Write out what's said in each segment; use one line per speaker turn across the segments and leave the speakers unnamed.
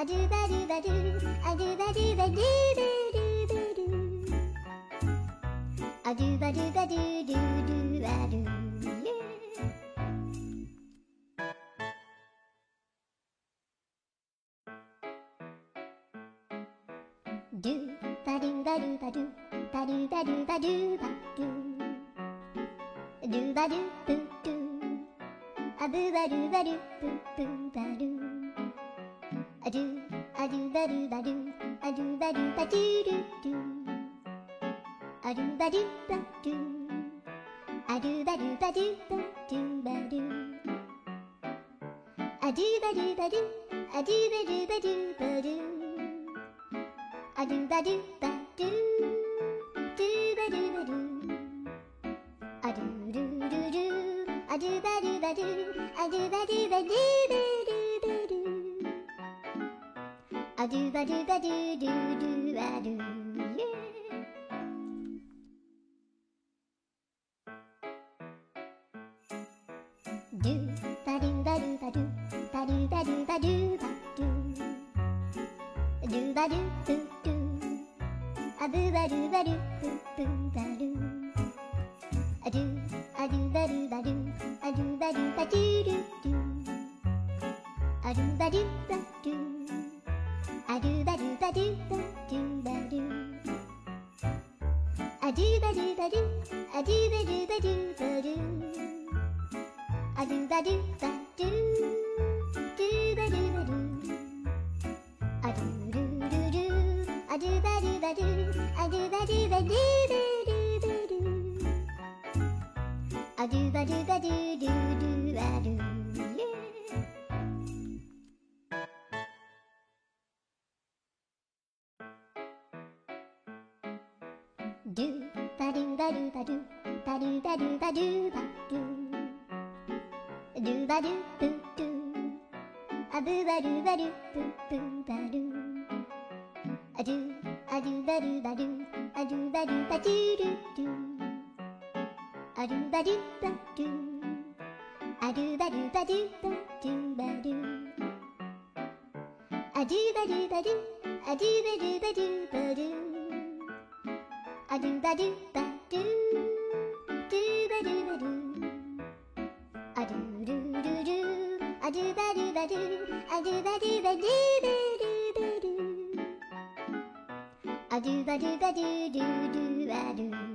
A do, ba do, ba do, a do, ba do, ba do, doo do, ba doo. A do, ba do, ba do, doo do. ba doo. a do ba do ba do, a do ba do ba do ba do ba do, a do ba do ba do do do ba do.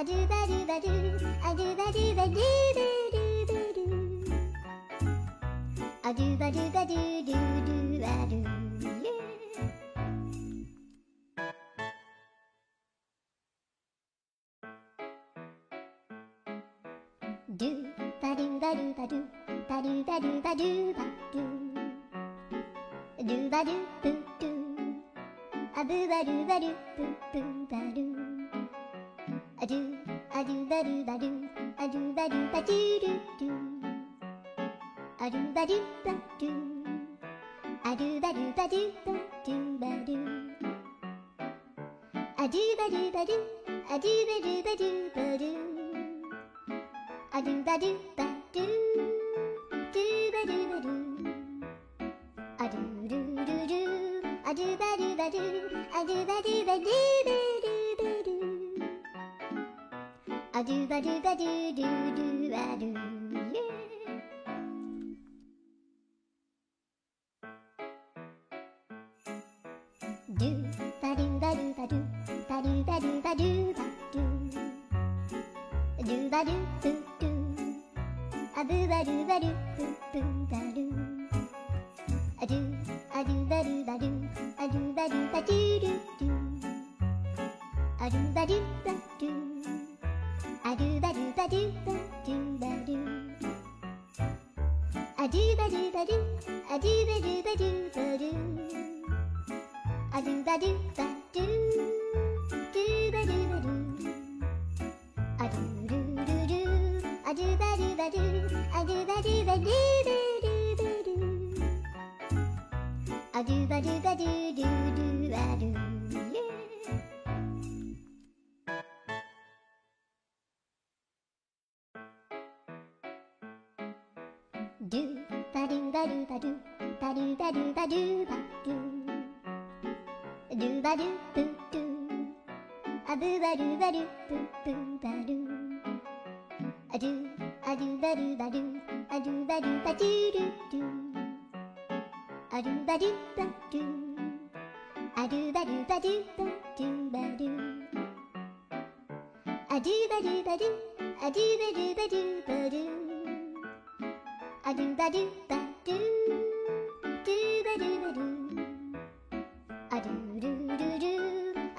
a do ba do ba do, a do ba do ba do do do do do, a do ba do ba do do.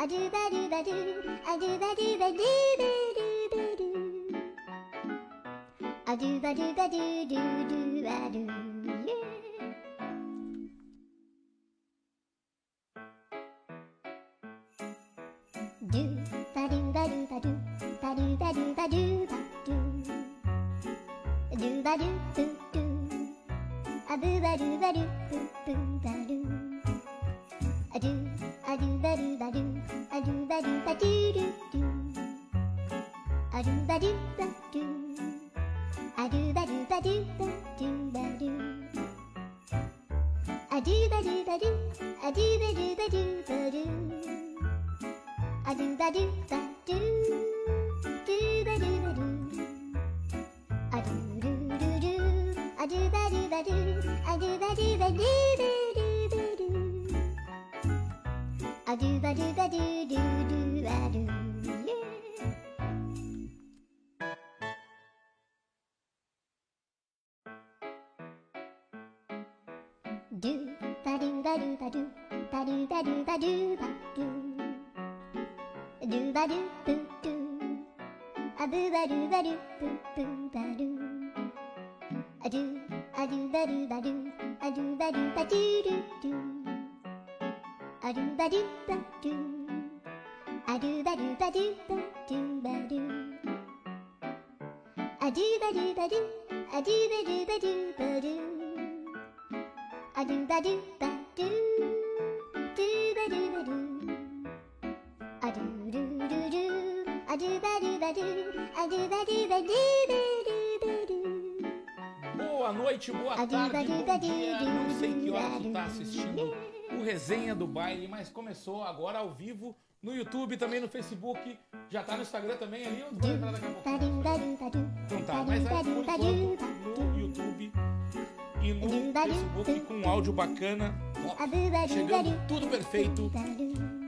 A do ba do ba do, a do ba do ba do ba do ba do. A do ba do ba do do do ba do.
resenha do baile, mas começou agora ao vivo no YouTube, também no Facebook, já tá no Instagram também ali,
tá
Então tá, mas é
no YouTube
e no Facebook com um áudio bacana,
chegando
tudo perfeito.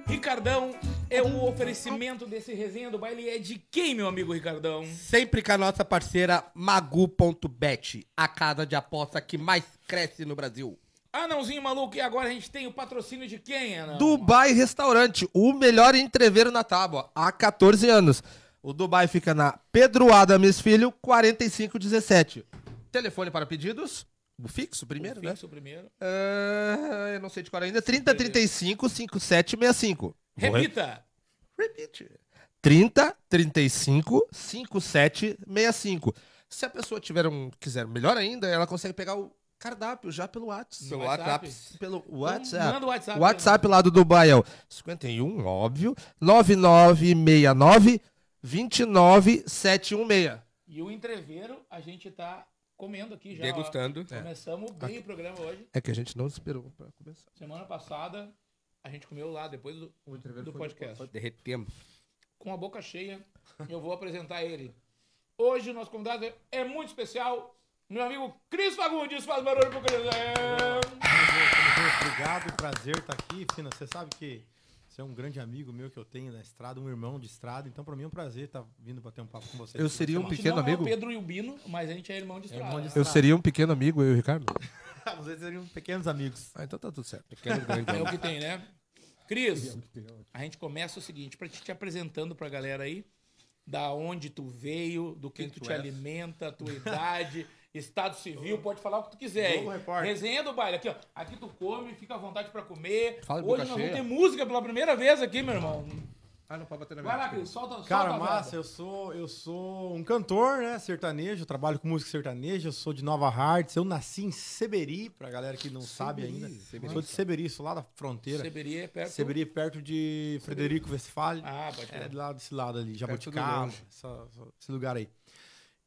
Ricardão, é o oferecimento desse resenha do baile é de quem, meu amigo Ricardão?
Sempre com a nossa parceira Magu.bet, a casa de aposta que mais cresce no Brasil.
Anãozinho maluco, e agora a gente tem o patrocínio de quem, Anão?
Dubai Restaurante, o melhor entreveiro na tábua, há 14 anos. O Dubai fica na Pedro Adames Filho, 4517. Telefone para pedidos? O fixo primeiro, o fixo né? Fixo primeiro. Uh, eu não sei de qual ainda. 3035 5765. Repita! Repite. 3035 5765. Se a pessoa tiver um, quiser melhor ainda, ela consegue pegar o Cardápio já pelo WhatsApp. Pelo WhatsApp. WhatsApp. Pelo é WhatsApp. Manda o WhatsApp. WhatsApp lá do Dubai é o 51, óbvio. 9969 29716.
E o entreveiro, a gente tá comendo aqui já. Degustando. Ó. É. Começamos é. bem o programa hoje. É que a gente não esperou para começar. Semana passada, a gente comeu lá depois do,
do podcast. Derretemos.
Com a boca cheia, eu vou apresentar ele. Hoje, o nosso convidado é muito especial, meu amigo Cris Fagundes, faz barulho pro Cris. É.
Obrigado, prazer estar tá aqui. Fina, você sabe que você é um grande amigo meu que eu tenho na estrada, um irmão de estrada. Então, para mim é um prazer estar tá vindo bater um papo com você. Eu seria um pequeno é amigo. Pedro
e o Bino, mas a gente é irmão de é estrada. Eu seria
um pequeno amigo, eu e o Ricardo.
Ah, vocês seriam
pequenos amigos. Ah, então tá tudo certo. Pequeno, grande é o que tem, né? Cris,
a gente começa o seguinte, para te, te apresentando para a galera aí, da onde tu veio, do que, que tu, tu te és? alimenta, tua idade. Estado Civil, pode falar o que tu quiser. Globo Repórter. Resenha do baile. Aqui, ó. Aqui tu come, fica à vontade pra comer. Fala Hoje nós cheia. vamos ter música pela primeira vez aqui, meu irmão. Ah, não pode bater na Vai lá, Cris, solta, solta Cara, a massa, eu
sou, eu sou um cantor, né? Sertanejo, trabalho com música sertaneja, eu sou de Nova Hartz, eu nasci em Seberi, pra galera que não sabe ainda. Eu sou de Seberi, sou lá da fronteira. Seberi é perto. Seberi, é perto de Frederico Westphalen. Ah, pode É do lado desse lado ali, Perto Jabuticaba, esse lugar aí.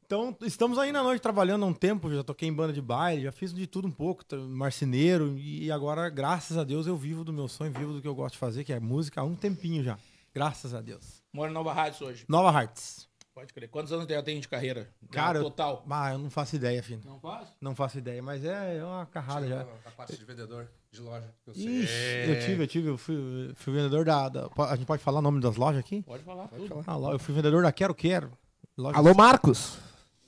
Então, estamos aí na noite trabalhando há um tempo, já toquei em banda de baile, já fiz de tudo um pouco, marceneiro, e agora, graças a Deus, eu vivo do meu sonho, vivo do que eu gosto de fazer, que é música há um tempinho já. Graças a Deus.
Mora em Nova Hartz hoje?
Nova Hartz.
Pode crer. Quantos anos tem de carreira? Cara, total.
Eu, ah, eu não faço ideia, filho. Não faço? Não faço ideia, mas é, é uma carrada já. A parte de vendedor de loja. Eu, Ixi, eu tive, eu tive. Eu fui, fui vendedor da, da, A gente pode falar o nome das lojas aqui? Pode falar. Pode tudo. falar. Ah, eu fui vendedor da Quero Quero. Alô, Marcos!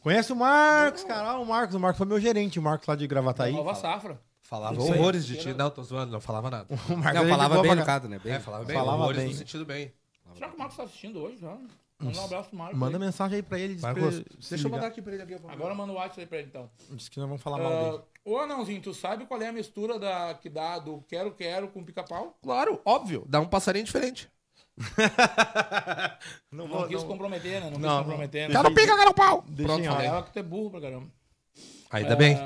Conhece o Marcos, cara? o Marcos. O Marcos foi meu gerente, o Marcos lá de Gravataí. Nova safra.
Falava horrores de ti. Não, tô zoando, não falava nada. O Marcos é não, falava bem educado, né? Bem, É, falava bem, Falava horrores bem. no sentido bem.
Será que o Marcos tá assistindo hoje já? Manda um abraço pro Marcos. Manda aí. mensagem aí pra ele. pra ele se deixa eu mandar aqui pra ele. Aqui, Agora manda o WhatsApp aí pra ele então.
Diz que nós vamos falar mal ah,
dele.
Ô Anãozinho, tu sabe qual é a mistura da, que dá do quero-quero com pica-pau? Claro,
óbvio. Dá um passarinho diferente. não, vou, quis não... comprometer, né? Não, não quis comprometer. Não. Né? Cara, pica, cara, pau! Pronto, falava é
que tu é burro pra caramba. Ainda é... bem.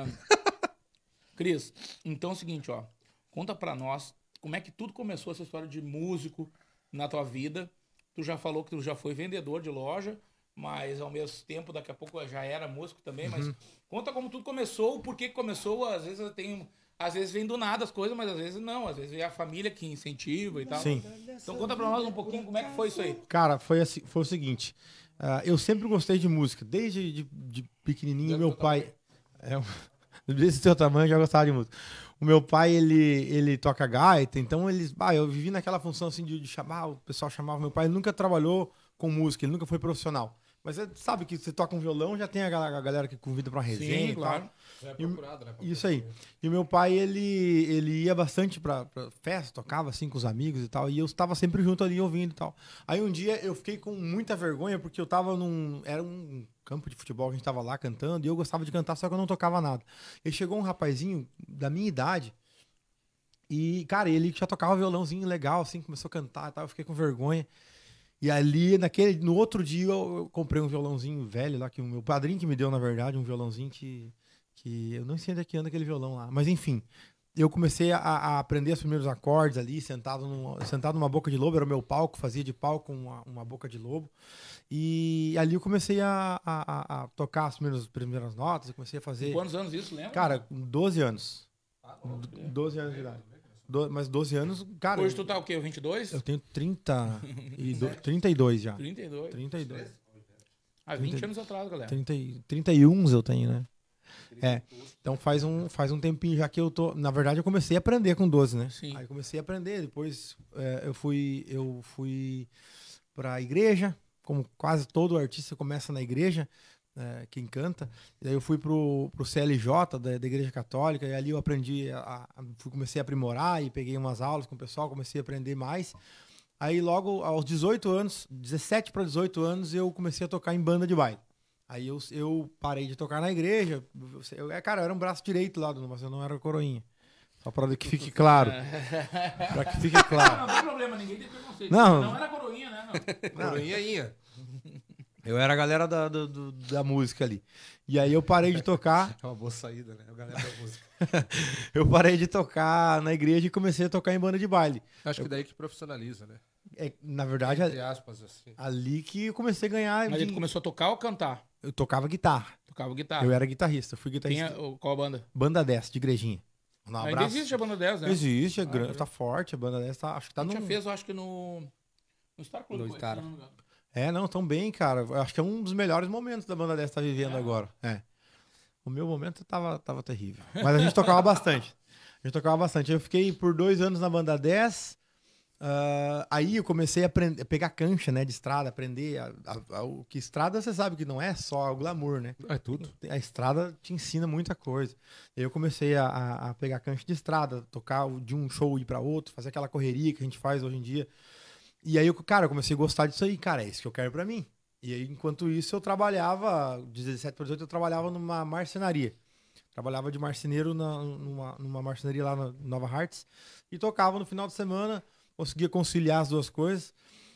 Cris, então é o seguinte, ó. Conta pra nós como é que tudo começou essa história de músico na tua vida. Tu já falou que tu já foi vendedor de loja, mas ao mesmo tempo, daqui a pouco já era músico também, mas uhum. conta como tudo começou, por que começou, às vezes tem às vezes vem do nada as coisas, mas às vezes não. Às vezes é a família que incentiva e tal. Sim. Então conta pra nós um pouquinho como é que foi isso aí.
Cara, foi, assim, foi o seguinte. Uh, eu sempre gostei de música. Desde de, de pequenininho, meu pai... desde é desse seu tamanho, já gostava de música. O meu pai, ele, ele toca gaita, então eles... Ah, eu vivi naquela função assim de, de chamar, o pessoal chamava meu pai. Ele nunca trabalhou com música, ele nunca foi profissional. Mas você é, sabe que você toca um violão, já tem a galera que convida pra resenha, Sim, claro. claro é procurado, né? Isso aí. E meu pai, ele, ele ia bastante pra, pra festa, tocava assim com os amigos e tal, e eu estava sempre junto ali ouvindo e tal. Aí um dia eu fiquei com muita vergonha, porque eu tava num. Era um campo de futebol que a gente tava lá cantando, e eu gostava de cantar, só que eu não tocava nada. E chegou um rapazinho da minha idade, e, cara, ele já tocava violãozinho legal, assim, começou a cantar e tal, eu fiquei com vergonha. E ali, naquele, no outro dia, eu comprei um violãozinho velho lá, que o meu padrinho que me deu, na verdade, um violãozinho que que eu não sei onde é que anda aquele violão lá, mas enfim, eu comecei a, a aprender os primeiros acordes ali, sentado, num, sentado numa boca de lobo, era o meu palco, fazia de palco uma, uma boca de lobo, e ali eu comecei a, a, a tocar as primeiras, primeiras notas, eu comecei a fazer... Quantos
anos isso, lembra? Cara,
12 anos, ah, 12 anos de idade. Do, mas 12 anos, cara. Hoje tu
tá o quê? 22?
Eu tenho 30 e do, 32 já.
32. 32.
Há 20 30, anos atrás, galera. 30, 31 eu tenho, né? É. Então faz um, faz um tempinho já que eu tô. Na verdade, eu comecei a aprender com 12, né? Sim. Aí comecei a aprender, depois é, eu fui. Eu fui pra igreja, como quase todo artista começa na igreja. É, quem canta. E daí eu fui pro, pro CLJ da, da Igreja Católica e ali eu aprendi, a, a, fui, comecei a aprimorar e peguei umas aulas com o pessoal, comecei a aprender mais. Aí logo aos 18 anos, 17 para 18 anos, eu comecei a tocar em banda de baile. Aí eu, eu parei de tocar na igreja. Eu, eu, cara, eu era um braço direito lá do mas eu não era coroinha. Só para que fique claro. para que fique claro. Não, não tem problema, ninguém tem preconceito. Não, não era coroinha, né? Não. Coroinha, ia. Eu era a galera da, do, da música ali. E aí eu parei de tocar.
É uma boa saída, né? A galera
da música. eu parei de tocar na igreja e comecei a tocar em banda de baile.
Acho eu... que daí que profissionaliza, né?
É, na verdade, aspas, assim. ali que eu comecei a ganhar. Mas de... começou a tocar ou cantar? Eu tocava guitarra. Tocava
guitarra. Eu era guitarrista, fui guitarrista. Tinha, qual banda?
Banda 10, de igrejinha. Um ah, abraço. Ainda existe a banda 10, né? Existe, é ah, grande, é. tá forte, a banda 10 tá, acho que tá a gente no... Já fez,
eu acho que no... No Star Club. Do Star.
é, não, tão bem, cara. Eu acho que é um dos melhores momentos da banda 10 tá vivendo é. agora. É. O meu momento tava, tava terrível. Mas a gente tocava bastante. A gente tocava bastante. Eu fiquei por dois anos na banda 10. Uh, aí eu comecei a, aprender, a pegar cancha, né, de estrada, aprender a, a, a, o que estrada você sabe que não é só o glamour, né? É tudo. A estrada te ensina muita coisa. Eu comecei a, a pegar cancha de estrada, tocar de um show ir para outro, fazer aquela correria que a gente faz hoje em dia. E aí, eu, cara, eu comecei a gostar disso aí, cara, é isso que eu quero para mim. E aí, enquanto isso, eu trabalhava, 17 para 18, eu trabalhava numa marcenaria. Trabalhava de marceneiro na, numa, numa marcenaria lá na Nova Hartz e tocava no final de semana conseguia conciliar as duas coisas.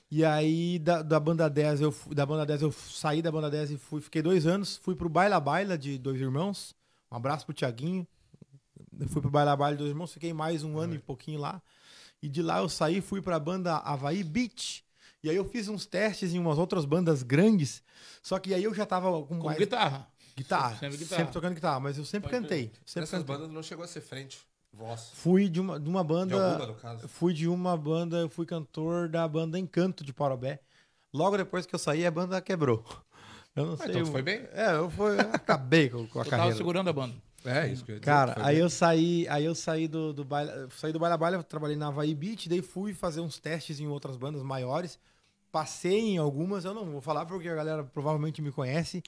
E aí da, da banda 10 eu da banda 10 eu saí da banda 10 e fui, fiquei dois anos, fui pro Baila Baila de Dois Irmãos. Um abraço pro Tiaguinho. Fui pro Baila Baila de Dois Irmãos, fiquei mais um ano e pouquinho lá. E de lá eu saí, fui pra banda Havaí Beat E aí eu fiz uns testes em umas outras bandas grandes, só que aí eu já tava com, com mais... guitarra. Guitarra. Sempre, guitarra. sempre tocando guitarra, mas eu sempre Pode cantei.
Sempre cantei. bandas não chegou a ser frente. Voz.
Fui de uma, de uma banda. De alguma, fui de uma banda, eu fui cantor da banda Encanto de Parobé. Logo depois que eu saí, a banda quebrou. Eu não ah, sei. Então eu, foi bem? É, eu, foi, eu acabei com, com a eu carreira. Tava segurando a banda. É, isso que eu ia dizer, Cara, aí bem. eu saí, aí eu saí do, do baile, saí do baile a baile, trabalhei na Havaí Beat, daí fui fazer uns testes em outras bandas maiores passei em algumas, eu não vou falar porque a galera provavelmente me conhece.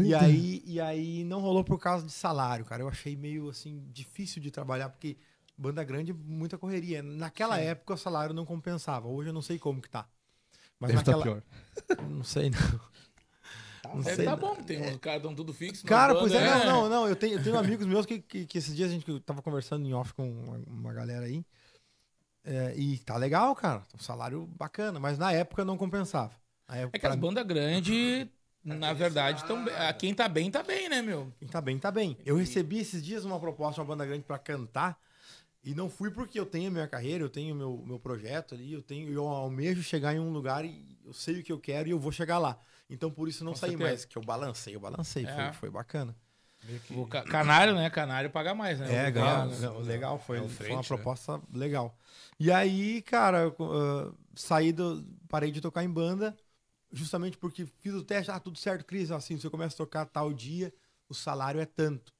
E é. aí, e aí não rolou por causa de salário, cara. Eu achei meio assim difícil de trabalhar porque banda grande, muita correria. Naquela Sim. época o salário não compensava. Hoje eu não sei como que tá. Mas Deve tá naquela... tá pior. Não sei não. Tá, sei, é, tá bom,
tem uns é... caras dão tudo fixo. Né, cara, pois é, é, não, não, eu tenho, eu tenho
amigos meus que, que, que, esses dias a gente tava conversando em off com uma, uma galera aí. É, e tá legal, cara. Um salário bacana, mas na época não compensava. Época,
é que as bandas grandes, tá
na verdade, tão, quem tá bem, tá bem, né, meu? Quem tá bem, tá bem. Eu recebi esses dias uma proposta de uma banda grande para cantar. E não fui porque eu tenho a minha carreira, eu tenho meu, meu projeto ali, eu tenho eu almejo chegar em um lugar e eu sei o que eu quero e eu vou chegar lá. Então por isso não Com saí certeza. mais, que eu balancei, eu balancei, é. foi, foi bacana. Que... O ca canário, né? Canário paga mais, né? É, legal, legal, né? legal foi, é frente, foi uma né? proposta né? legal. E aí, cara, uh, saí do, parei de tocar em banda, justamente porque fiz o teste, ah, tudo certo, Cris, assim, você começa a tocar tal dia, o salário é tanto.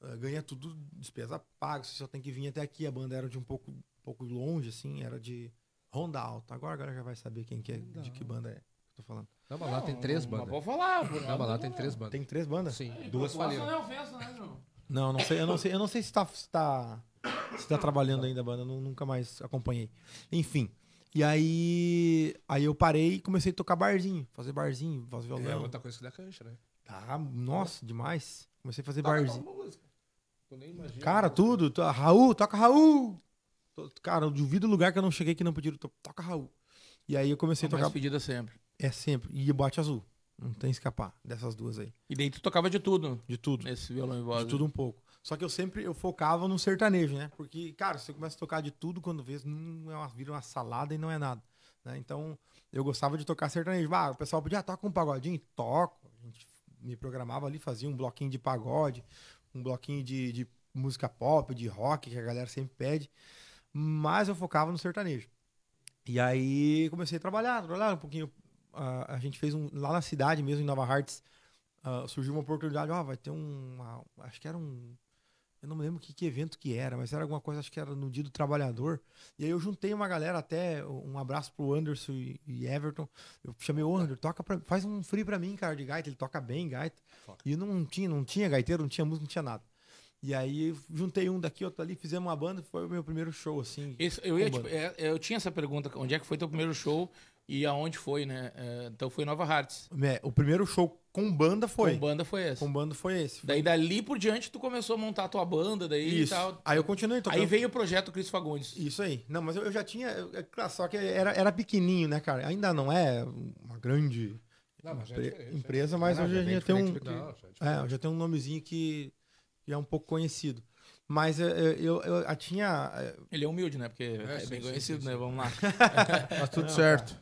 Uh, ganha tudo, despesa paga, você só tem que vir até aqui. A banda era de um pouco, um pouco longe, assim, era de Ronda Alta. Agora a galera já vai saber quem que é, de que banda é que eu tô falando. Dama lá tem três bandas. Vou falar, vou lá tem três bandas. Tem três bandas? Sim. Duas faliram.
Né, não Não, sei, eu não sei, eu
não sei se está se tá, se tá trabalhando ainda a banda, eu nunca mais acompanhei. Enfim. E aí, aí eu parei e comecei a tocar barzinho, fazer barzinho, fazer violão. É outra
coisa que dá cancha, né? Tá, nossa, demais. Comecei a fazer toca barzinho. Cara,
tudo, to, Raul, toca Raul. Cara, eu duvido o lugar que eu não cheguei que não pediram, toca Raul. E aí eu comecei a tocar. Mais pedida sempre é sempre. E bote azul. Não tem escapar dessas duas aí. E daí tu tocava de tudo? De tudo. Esse violão e voz. De tudo um pouco. Só que eu sempre eu focava no sertanejo, né? Porque, cara, você começa a tocar de tudo quando vê, não é uma, vira uma salada e não é nada. Né? Então, eu gostava de tocar sertanejo. Ah, o pessoal podia ah, tocar um pagodinho? Toco. A gente me programava ali, fazia um bloquinho de pagode, um bloquinho de, de música pop, de rock, que a galera sempre pede. Mas eu focava no sertanejo. E aí comecei a trabalhar, trabalhar um pouquinho a gente fez um. Lá na cidade mesmo, em Nova Hartz, uh, surgiu uma oportunidade. Ó, oh, vai ter um. Acho que era um. Eu não me lembro que, que, evento que era, mas era alguma coisa, acho que era no Dia do Trabalhador. E aí eu juntei uma galera até, um abraço pro Anderson e, e Everton. Eu chamei o Anderson, toca pra, faz um free para mim, cara, de gaita. Ele toca bem gaita. E não tinha, não tinha gaiteiro, não tinha música, não tinha nada. E aí juntei um daqui, outro ali, fizemos uma banda, foi o meu primeiro show, assim. isso eu, ia, tipo,
é, eu tinha essa pergunta, onde é que foi teu primeiro show? E aonde foi, né? É, então foi Nova Hartz.
É, o primeiro show com banda foi. Com
banda foi esse. Com banda foi esse. Foi. Daí dali por diante tu começou a montar a tua banda,
daí Isso. e tal. Aí eu continuei tocando. Aí veio o projeto Cris Fagundes. Isso aí. Não, mas eu, eu já tinha. É claro, só que era, era pequenininho, né, cara? Ainda não é uma grande não, mas é empre... é empresa, mas ah, hoje já, já tem um. já já tem um nomezinho que é um pouco conhecido. Mas eu, eu, eu, eu tinha. Ele é humilde, né? Porque
é,
é bem sim, conhecido, sim, né? sim. né? Vamos lá.
Mas tudo não, certo.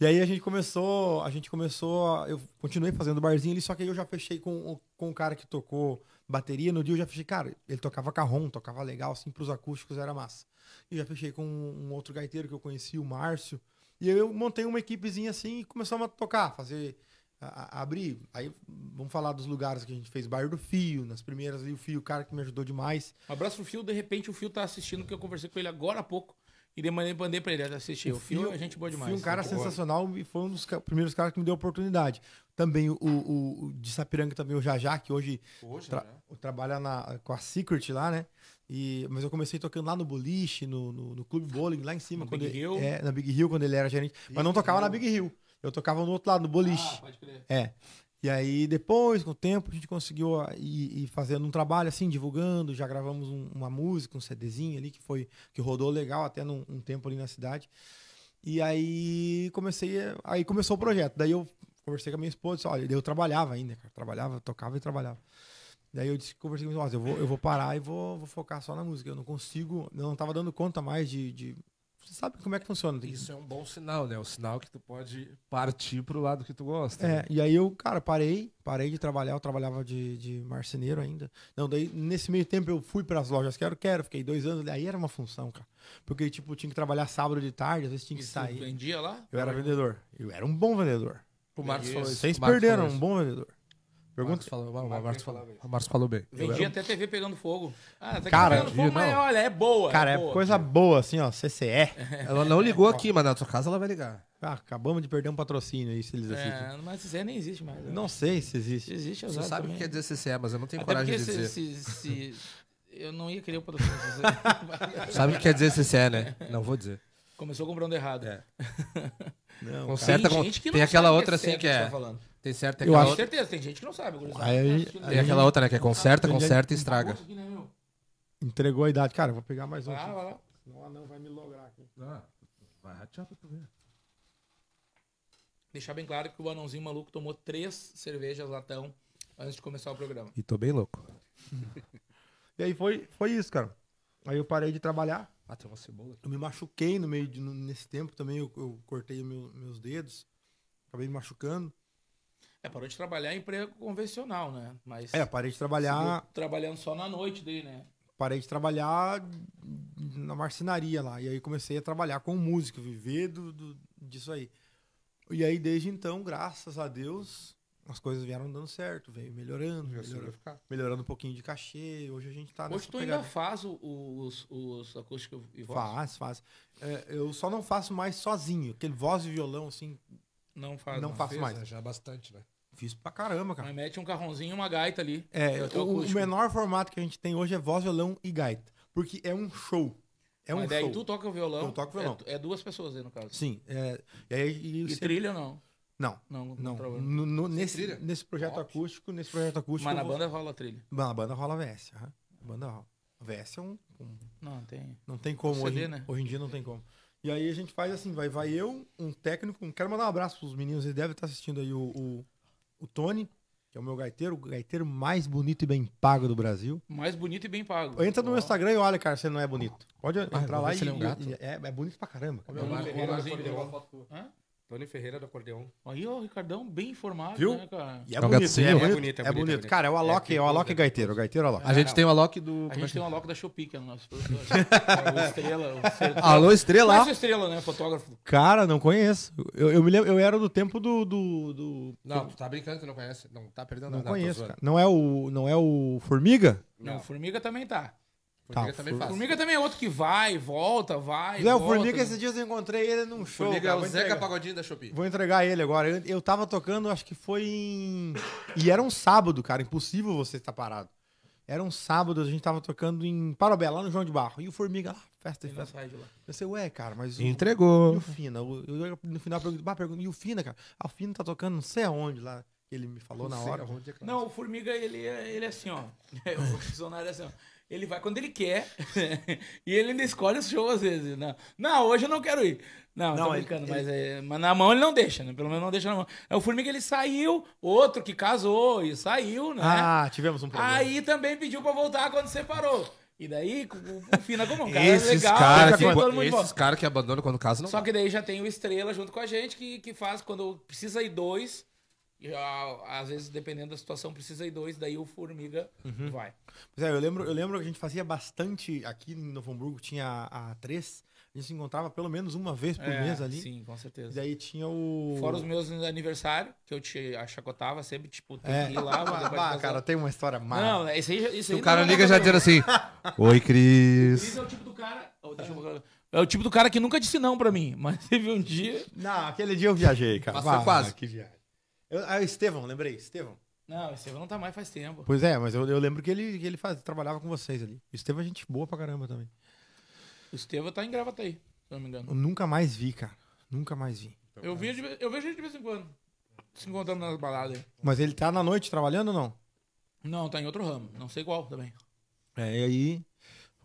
E aí a gente começou, a gente começou, eu continuei fazendo barzinho ali, só que aí eu já fechei com, com o cara que tocou bateria no dia, eu já fechei, cara, ele tocava carrom, tocava legal, assim, pros acústicos era massa. E já fechei com um outro gaiteiro que eu conheci, o Márcio, e eu montei uma equipezinha assim e começamos a tocar, fazer, a, a abrir, aí vamos falar dos lugares que a gente fez, Bar do Fio, nas primeiras ali, o Fio, o cara que me ajudou demais.
Um abraço pro Fio, de repente o Fio tá assistindo, que eu conversei com ele agora há pouco, e demandei pra ele assistir. O Fio a gente boa demais. Fui um cara sensacional
e foi um dos primeiros caras que me deu oportunidade. Também o, o, o de Sapiranga, também o Jajá, que hoje, hoje tra né? trabalha na, com a Secret lá, né? E, mas eu comecei tocando lá no boliche, no, no, no Clube Bowling, lá em cima. No quando Big ele, Hill? É, na Big Hill, quando ele era gerente. Big mas não tocava Hill. na Big Hill. Eu tocava no outro lado, no boliche. Ah, pode crer. É. E aí, depois, com o tempo, a gente conseguiu ah, ir, ir fazendo um trabalho assim, divulgando. Já gravamos um, uma música, um CDzinho ali, que foi que rodou legal até num um tempo ali na cidade. E aí comecei, aí começou o projeto. Daí eu conversei com a minha esposa, disse, olha, eu trabalhava ainda, cara, trabalhava, tocava e trabalhava. Daí eu disse, conversei com ela, eu vou, eu vou parar e vou, vou focar só na música. Eu não consigo, eu não estava dando conta mais de, de,
sabe como é que funciona. Isso é um bom sinal, né? O é sinal que tu pode partir pro lado que tu gosta. É, né?
e aí eu, cara, parei, parei de trabalhar, eu trabalhava de, de marceneiro ainda. Não, daí nesse meio tempo eu fui para as lojas Quero Quero, fiquei dois anos, aí era uma função, cara. Porque, tipo, tinha que trabalhar sábado de tarde, às vezes tinha que e sair. vendia lá? Eu era vendedor. Eu era um bom vendedor. O Marcos falou isso. Vocês perderam, um bom vendedor. Pergunta. Falou, o Marcos falou, falou bem. Vendia até
TV pegando fogo. Ah, tá cara, pegando fogo, mas olha, é boa. É cara, é, boa. coisa
boa, assim, ó, CCE. É. Ela não ligou aqui, mas na sua casa ela vai ligar. Ah, acabamos de perder um patrocínio aí, se eles assistem. É,
mas CCE nem existe mais. Né? Não
sei se existe. Existe, é Você sabe o que quer dizer CCE, mas eu não tenho até coragem de se, dizer.
Se, se, eu não ia querer o patrocínio. sabe o que quer dizer CCE, né? Não vou dizer. Começou comprando errado. É.
Não, Conserta, tem, com... tem aquela outra assim que é. Tá tem certa eu acho... outra... certeza,
tem gente que não sabe. Aí, tem aí, aquela outra, né? Que é conserta, ah,
conserta e estraga. Aqui,
né,
Entregou a idade. Cara, vou pegar mais um. Ah, vai
lá. o anão vai me lograr aqui. Ah, vai ratear pra tu ver. Deixar bem claro que o anãozinho maluco tomou três cervejas latão antes de começar o programa.
E tô bem louco. e aí foi,
foi isso, cara. Aí eu parei de trabalhar.
Ah, tem uma cebola. Aqui. Eu
me machuquei no meio de, no, nesse tempo também. Eu, eu cortei meu, meus dedos. Acabei me machucando. É, parou de
trabalhar em emprego convencional, né? Mas é, parei de trabalhar. Trabalhando só na noite daí, né?
Parei de trabalhar na marcenaria lá. E aí comecei a trabalhar com música, viver do, do disso aí. E aí, desde então, graças a Deus, as coisas vieram dando certo, veio melhorando, melhorando, melhorando, um pouquinho de cachê. Hoje a gente tá Hoje tu pegada. ainda
faz o, os, os acústicos e voz? Faz,
faz. É, eu só não faço mais sozinho, aquele voz e violão, assim, não faz Não faço fez, mais. né?
Já é bastante, né? Fiz pra caramba, cara. Mas mete um carrãozinho e uma gaita ali. É, o, o
menor formato que a gente tem hoje é voz, violão e gaita. Porque é um show. É um Mas daí show. tu toca o violão. Eu toco o violão.
É, é duas pessoas aí,
no caso. Sim. É, e aí, e E você- trilha ou não? Não. Não, não, No- no- nesse, nesse projeto acústico, nesse projeto acústico. Mas na vou- banda rola trilha. na banda rola VS. A banda rola. VS é um. um- Não, tem. não tem como. CD, hoje, né? hoje em dia não tem como. E aí a gente faz assim, vai, vai eu, um técnico. Quero mandar um abraço pros meninos, eles devem estar assistindo aí o, o, o Tony, que é o meu gaiteiro, o gaiteiro mais bonito e bem pago do Brasil. Mais bonito e bem pago. Entra no meu Instagram e olha, cara, você não é bonito. Pode ah, entrar ah, lá e, é, um gato. E, é, é
bonito pra caramba. Cara. O é meu Olá, Tony Ferreira do acordeão. Aí, ó, o Ricardão bem informado, Viu?
né, cara? E é, é, bonito, gatinho, é, é, é, é, bonito, é, bonito, é, bonito, é bonito. Cara, é o Alok, é, o Alok gaiteiro, o gaiteiro Alok. a gente tem o Alok do... A gente tem o
Alok da Shopee, que é o nosso Alô Estrela. Alô Estrela. Conhece Estrela, né, fotógrafo?
Cara, não conheço. Eu, eu me lembro, eu era do tempo do... do, do... Não, tu tá brincando que
não conhece. Não tá perdendo não nada. Não conheço, cara.
Não é o, não é o Formiga?
Não, não Formiga também tá.
Tá, Formiga,
tá, também faz.
Formiga também é outro que vai, volta, vai. Léo Formiga, né? esses dias eu encontrei ele
num show. Formiga é cara, é o Zeca Pagodinho da Shopee. Vou
entregar ele agora. Eu, eu tava tocando, acho que foi em. E era um sábado, cara. Impossível você estar parado. Era um sábado, a gente tava tocando em Parobé, lá no João de Barro. E o Formiga lá, festa de festa. lá. Eu sei, ué, cara, mas. O, Entregou. E o Fina? O, eu, no final eu pergunto, e o Fina, cara? Ah, o Fina tá tocando não sei aonde lá. Ele me falou não na hora. Onde é que?
Tá. Não, o Formiga, ele é, ele é assim, ó. o funcionário é assim, ó. Ele vai quando ele quer. e ele ainda escolhe o show às vezes. Não, né? não hoje eu não quero ir. Não, não tô brincando, ele, mas, é, mas na mão ele não deixa, né? Pelo menos não deixa na mão. É o Formiga, ele saiu, outro que casou e saiu, né? Ah,
tivemos um problema.
Aí também pediu pra voltar quando separou. E daí, fina como um cara esses legal. Cara que, esses caras que abandonam quando casam. Só que daí já tem o Estrela junto com a gente, que, que faz quando precisa ir dois às vezes, dependendo da situação, precisa ir dois, daí o Formiga uhum.
vai. Pois é, eu lembro, eu lembro que a gente fazia bastante aqui em Novo Hamburgo, tinha a, a três. A gente se encontrava pelo menos uma vez por é, mês ali. Sim, com certeza. E daí tinha o. Fora os
meus aniversários, que eu te achacotava sempre, tipo, tem é. que ir lá. Ah, cara, tem uma história má. Não, esse é, aí, esse aí O cara é liga já dizendo assim: Oi, Cris. é o tipo do cara. Oh, deixa eu... É o tipo do cara que nunca disse não pra mim, mas
teve um dia. Não, aquele dia eu viajei, cara. Passou quase. Que viagem. Eu, ah, o Estevão, lembrei. Estevão. Não, o Estevão não tá mais faz tempo. Pois é, mas eu, eu lembro que ele, que ele faz, trabalhava com vocês ali. O Estevão é gente boa pra caramba também.
O Estevão tá em aí, se não me engano. Eu
nunca mais vi, cara. Nunca mais vi. eu,
então, vi é. de, eu vejo ele de vez em quando. Se encontrando nas baladas. aí.
Mas ele tá na noite trabalhando ou não?
Não, tá em outro ramo. Não sei qual também.
É, e aí.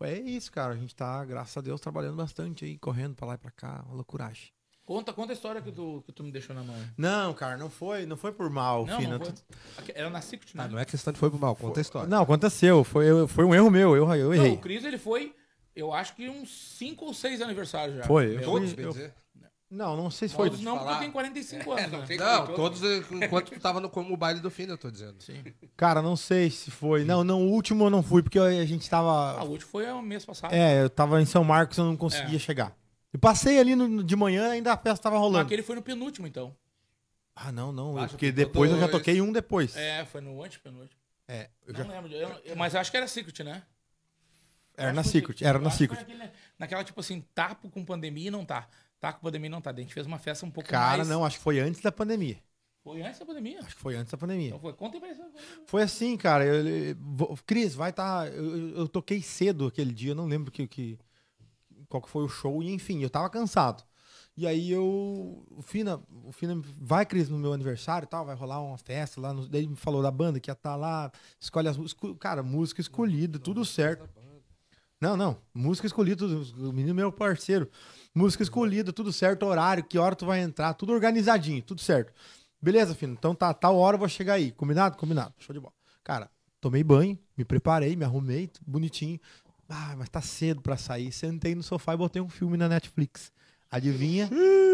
É isso, cara. A gente tá, graças a Deus, trabalhando bastante aí, correndo pra lá e pra cá. Uma loucuragem.
Conta, conta a história que tu, que tu me deixou na mão.
Não, cara, não foi, não foi por mal,
não, Fina. Não foi. Era na Secret,
ah, né? Ah, não é questão de foi por mal, conta foi. a história.
Não, aconteceu, foi, foi um erro meu, eu, eu errei. Não, o
Cris, ele foi, eu acho que uns 5 ou 6 aniversários já. Foi. Eu, Todos, eu,
não, não sei se todos foi. Não, falar. porque tem
45 anos. É, não, né? não, todos enquanto eh, tu tava no como baile do fim, eu tô dizendo. Sim.
Cara, não sei se foi. Não, não, o último eu não fui, porque a gente tava. Ah, o último foi o mês passado. É, eu tava em São Marcos e eu não conseguia é. chegar. Eu passei ali no, de manhã, ainda a festa tava rolando. Aquele
foi no penúltimo, então.
Ah, não, não. porque depois eu já toquei um depois. É,
foi no antepenúltimo. É, eu Não já- lembro. eu- eu- mas eu acho que era Secret, né?
era na Secret, era na acho Secret.
naquela, tipo assim, tapo com pandemia e não tá. Tá com pandemia e não tá. A gente fez uma festa um pouco Cara, mais... não,
acho que foi antes da pandemia.
Foi antes da pandemia. Acho que
foi antes da pandemia. Então
foi. Conta aí pra isso.
Foi assim, cara. eu- eu- Cris, vai tá, estar. eu, eu toquei cedo aquele dia, eu não lembro que, que, qual que foi o show, e enfim, eu tava cansado. E aí eu. O Fina, o Fina vai, Cris, no meu aniversário e tal, vai rolar uma festa lá. No, daí me falou da banda que ia estar tá lá, escolhe as músicas. Cara, música escolhida, não, tudo não, certo. Não, não. Música escolhida, tudo, o menino meu parceiro. Música escolhida, tudo certo, horário, que hora tu vai entrar, tudo organizadinho, tudo certo. Beleza, fina Então tá, tal tá hora eu vou chegar aí. Combinado? Combinado. Show de bola. Cara, tomei banho, me preparei, me arrumei, bonitinho. Ah, mas tá cedo para sair. Sentei no sofá e botei um filme na Netflix. Adivinha?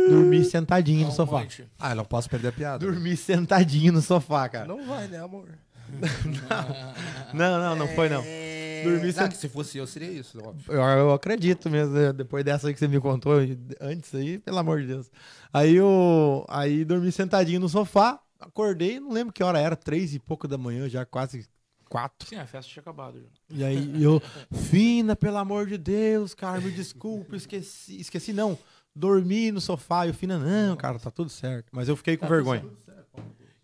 Dormi sentadinho no sofá. Ah, não posso perder a piada. Dormi sentadinho no sofá, cara.
Não vai, né, amor? não, não, não, foi não. É. Dormi Se
fosse eu, seria isso.
É eu, acredito mesmo. Né? Depois dessa aí que você me contou, antes aí, pelo amor de Deus. Aí eu aí dormi sentadinho no sofá, acordei, não lembro que hora era, três e pouco da manhã, já quase quatro. Sim, a festa tinha acabado. Já. E aí eu, Fina, pelo amor de Deus, cara, me desculpa, esqueci. Esqueci, não. Dormi no sofá e o Fina, não, cara, tá tudo certo. Mas eu fiquei com tá vergonha.
Tá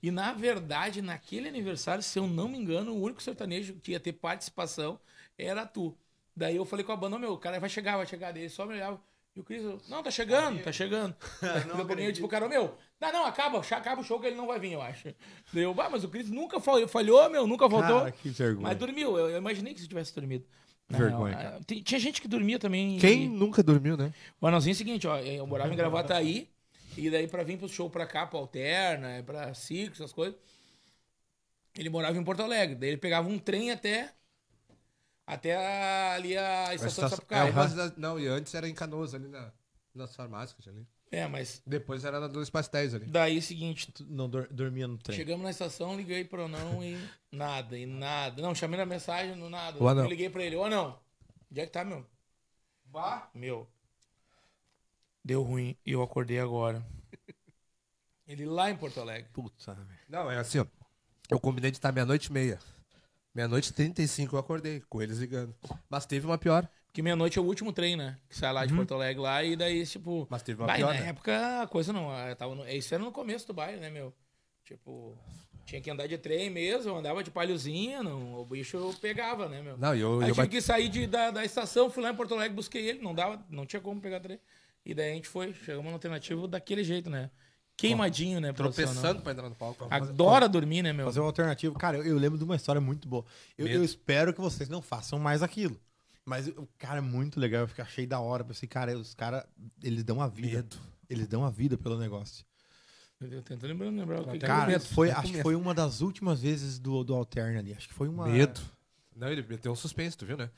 e na verdade, naquele aniversário, se eu não me engano, o único sertanejo que ia ter participação era tu. Daí eu falei com a banda, meu, o cara vai chegar, vai chegar. Daí ele só me olhava. E o Cris, não, tá chegando, tá chegando. não a tipo, o cara, meu, não, não, acaba, acaba o show que ele não vai vir, eu acho. Deu, ah, mas o Cris nunca falhou, falhou, meu, nunca voltou. Cara, que vergonha. Mas dormiu, eu, eu imaginei que você tivesse dormido. vergonha. Não, ah, tinha gente que dormia também. Quem e... nunca dormiu, né? Mas não, é o seguinte, ó, é, eu morava em Gravataí, e daí pra vir pro show pra cá, pra Alterna, pra Circo, essas coisas, ele morava em Porto Alegre, daí ele pegava um trem até até ali a estação de Sapucaí. É,
não, e antes era em Canoas, ali na, nas farmácias ali. É, mas. Depois era na Dois Pastéis ali. Daí o seguinte. não dor, dormia no trem.
Chegamos na estação, liguei pro não e nada, e nada. Não, chamei na mensagem, não nada. Eu liguei pra ele, ô não. Onde é que tá, meu? Vá? Meu. Deu ruim e eu
acordei agora.
Ele lá em Porto Alegre. Puta. Né, não,
é assim, ó. Eu combinei de estar meia-noite e meia. Meia-noite 35 eu acordei, com eles ligando.
Mas teve uma pior. Porque meia-noite é o último trem, né? Que sai lá de uhum. Porto Alegre lá e daí, tipo. Mas teve uma bah, pior. Na né? época a coisa não. Tava no, isso era no começo do baile, né, meu? Tipo. Tinha que andar de trem mesmo, andava de palhozinha, não, o bicho pegava, né, meu? Não, eu, Aí eu tive bate... que sair de, da, da estação, fui lá em Porto Alegre, busquei ele, não dava, não tinha como pegar trem. E daí a gente foi, chegamos no alternativo daquele jeito, né? queimadinho, né? Tropeçando pra entrar no palco. Adora fazer, dormir, né, meu?
Fazer uma alternativo. Cara, eu, eu lembro de uma história muito boa. Eu, eu, espero que vocês não façam mais aquilo. Mas, cara, é muito legal. Eu achei da hora. Pensei, cara, os caras, eles dão a vida. Medo. Eles dão a vida pelo negócio.
Eu tento lembrar, lembrar. Cara, cara foi, acho que foi
uma das últimas vezes do, do Alterna ali. Acho que foi uma. Medo.
Não, ele meteu um suspense, tu viu, né?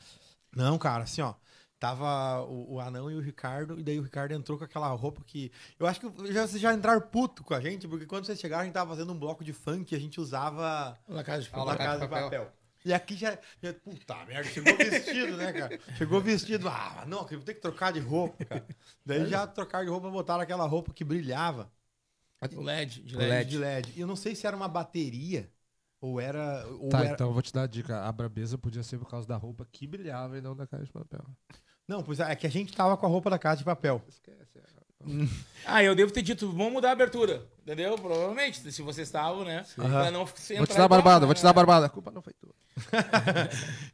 Não, cara, assim, ó. Tava o, o, Anão e o Ricardo, e daí o Ricardo entrou com aquela roupa que. Eu acho que já, vocês já entraram puto com a gente, porque quando vocês chegaram, a gente tava fazendo um bloco de funk e a gente usava. La Casa de Papel. Casa de Papel. E aqui já, já, Puta merda, chegou vestido, né, cara? Chegou vestido. Ah, não, vou ter que trocar de roupa, cara. Daí já trocaram de roupa, botaram aquela roupa que brilhava. O LED, de LED. LED, de LED. E eu não sei se era uma bateria ou era. Ou tá, era... então
eu vou te dar a dica. A brabeza podia ser por causa da roupa que brilhava e não da caixa de papel.
Não, pois é, é que a gente tava com a roupa da casa de papel. Esquece. É.
ah, eu devo ter dito, vamos mudar a abertura. Entendeu? Provavelmente, se vocês estavam, né? não
vou te dar barbada, vou te dar né? barbada. A culpa não foi tua.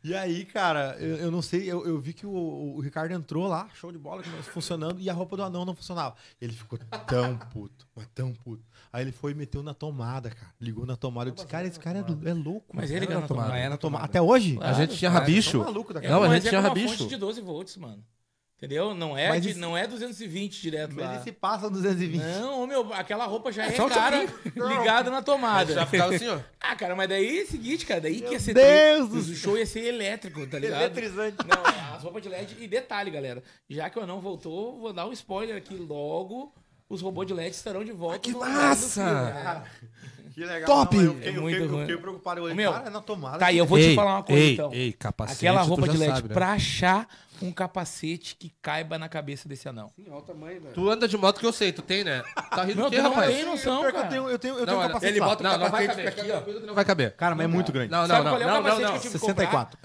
e aí, cara, eu, eu não sei, eu, eu vi que o, o, Ricardo entrou lá, show de bola, funcionando, e a roupa do anão não funcionava. Ele ficou tão puto, mas tão puto. Aí ele foi e meteu na tomada, cara. Ligou na tomada. Eu disse, cara, esse cara é, é louco. Mas ele ligou é na tomada. tomada. É na tomada. Até hoje? Claro, a gente tinha rabicho. Não, a gente é tinha rabicho. de
12 volts, mano. Entendeu? Não é, de, esse... não é 220 direto Mas lá. Mas se passa 220. Não, meu, aquela roupa já é, é cara ligada na tomada. já ficava assim, ó. Ah, cara, mas daí é o seguinte, cara, daí meu que ia ser... Deus! Tri... O show ia ser elétrico, tá ligado? Eletrizante. Não, as roupas de LED... E detalhe, galera, já que o Anão voltou, vou dar um spoiler aqui logo os robôs de LED estarão de volta. Ah, que massa! Ah, que legal. Top! Não, eu, fiquei, é eu, fiquei, eu fiquei
preocupado. Eu meu, na tomada.
Tá, aí, eu vou ei, te falar uma coisa, ei, então. Ei, capacete, Aquela roupa de LED, sabe, né? pra achar um capacete que caiba na cabeça desse anão. Sim, olha o tamanho, né? Tu anda de moto que
eu sei, tu tem, né? Tá rindo não, que quê, rapaz? Não, tem noção, eu, cara. eu tenho, eu tenho, eu tenho não, um capacete Ele bota não, não aqui, ó. Não vai caber. Cara, mas é muito grande. Não, é não, não. Não, não, não. 64.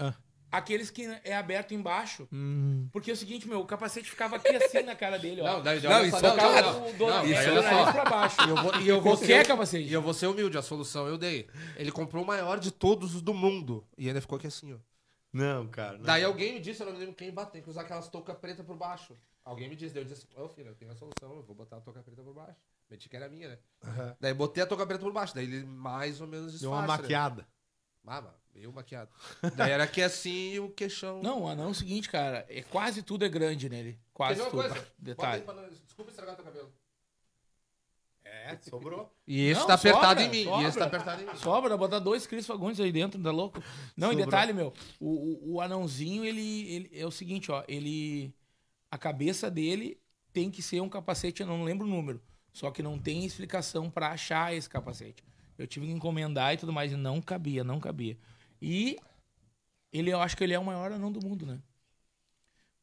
Aqueles que é aberto embaixo. Hum. Porque é o seguinte, meu, o capacete ficava aqui assim na cara dele, ó. Não, daí, não, isso, não, cara, não, do, não, isso olha só. pra baixo. E eu vou, e eu vou ser,
capacete. E eu vou ser humilde, a solução eu dei. Ele comprou o maior de todos os do mundo. E ainda ficou aqui assim, ó. Não, cara. Não. Daí alguém me disse, eu não me lembro quem bateu, que usar aquelas toucas preta por baixo. Alguém me disse, daí eu disse, assim, ô oh, filho, eu tenho a solução, eu vou botar a touca preta por baixo. Meti que era minha, né? Uhum. Daí botei a touca preta por baixo, daí ele mais ou menos disfarça. Deu uma né? maquiada. Né? Ah, mano. Eu maquiado. Daí era que é assim e o queixão. Não, o anão
é o seguinte, cara. É, quase tudo é grande nele. Quase tudo. Coisa, Detalhe.
Pra... Desculpa estragar teu cabelo. É, sobrou. E esse não, tá apertado sobra, em mim. Tá sobra. E esse tá apertado em mim.
Sobra, botar dois Cris Fagundes aí dentro, tá louco? Não, sobrou. e detalhe, meu, o, o, o anãozinho, ele, ele, é o seguinte, ó, ele. A cabeça dele tem que ser um capacete, eu não lembro o número. Só que não tem explicação para achar esse capacete. Eu tive que encomendar e tudo mais, e não cabia, não cabia. E ele, eu acho que ele é o maior anão do mundo, né?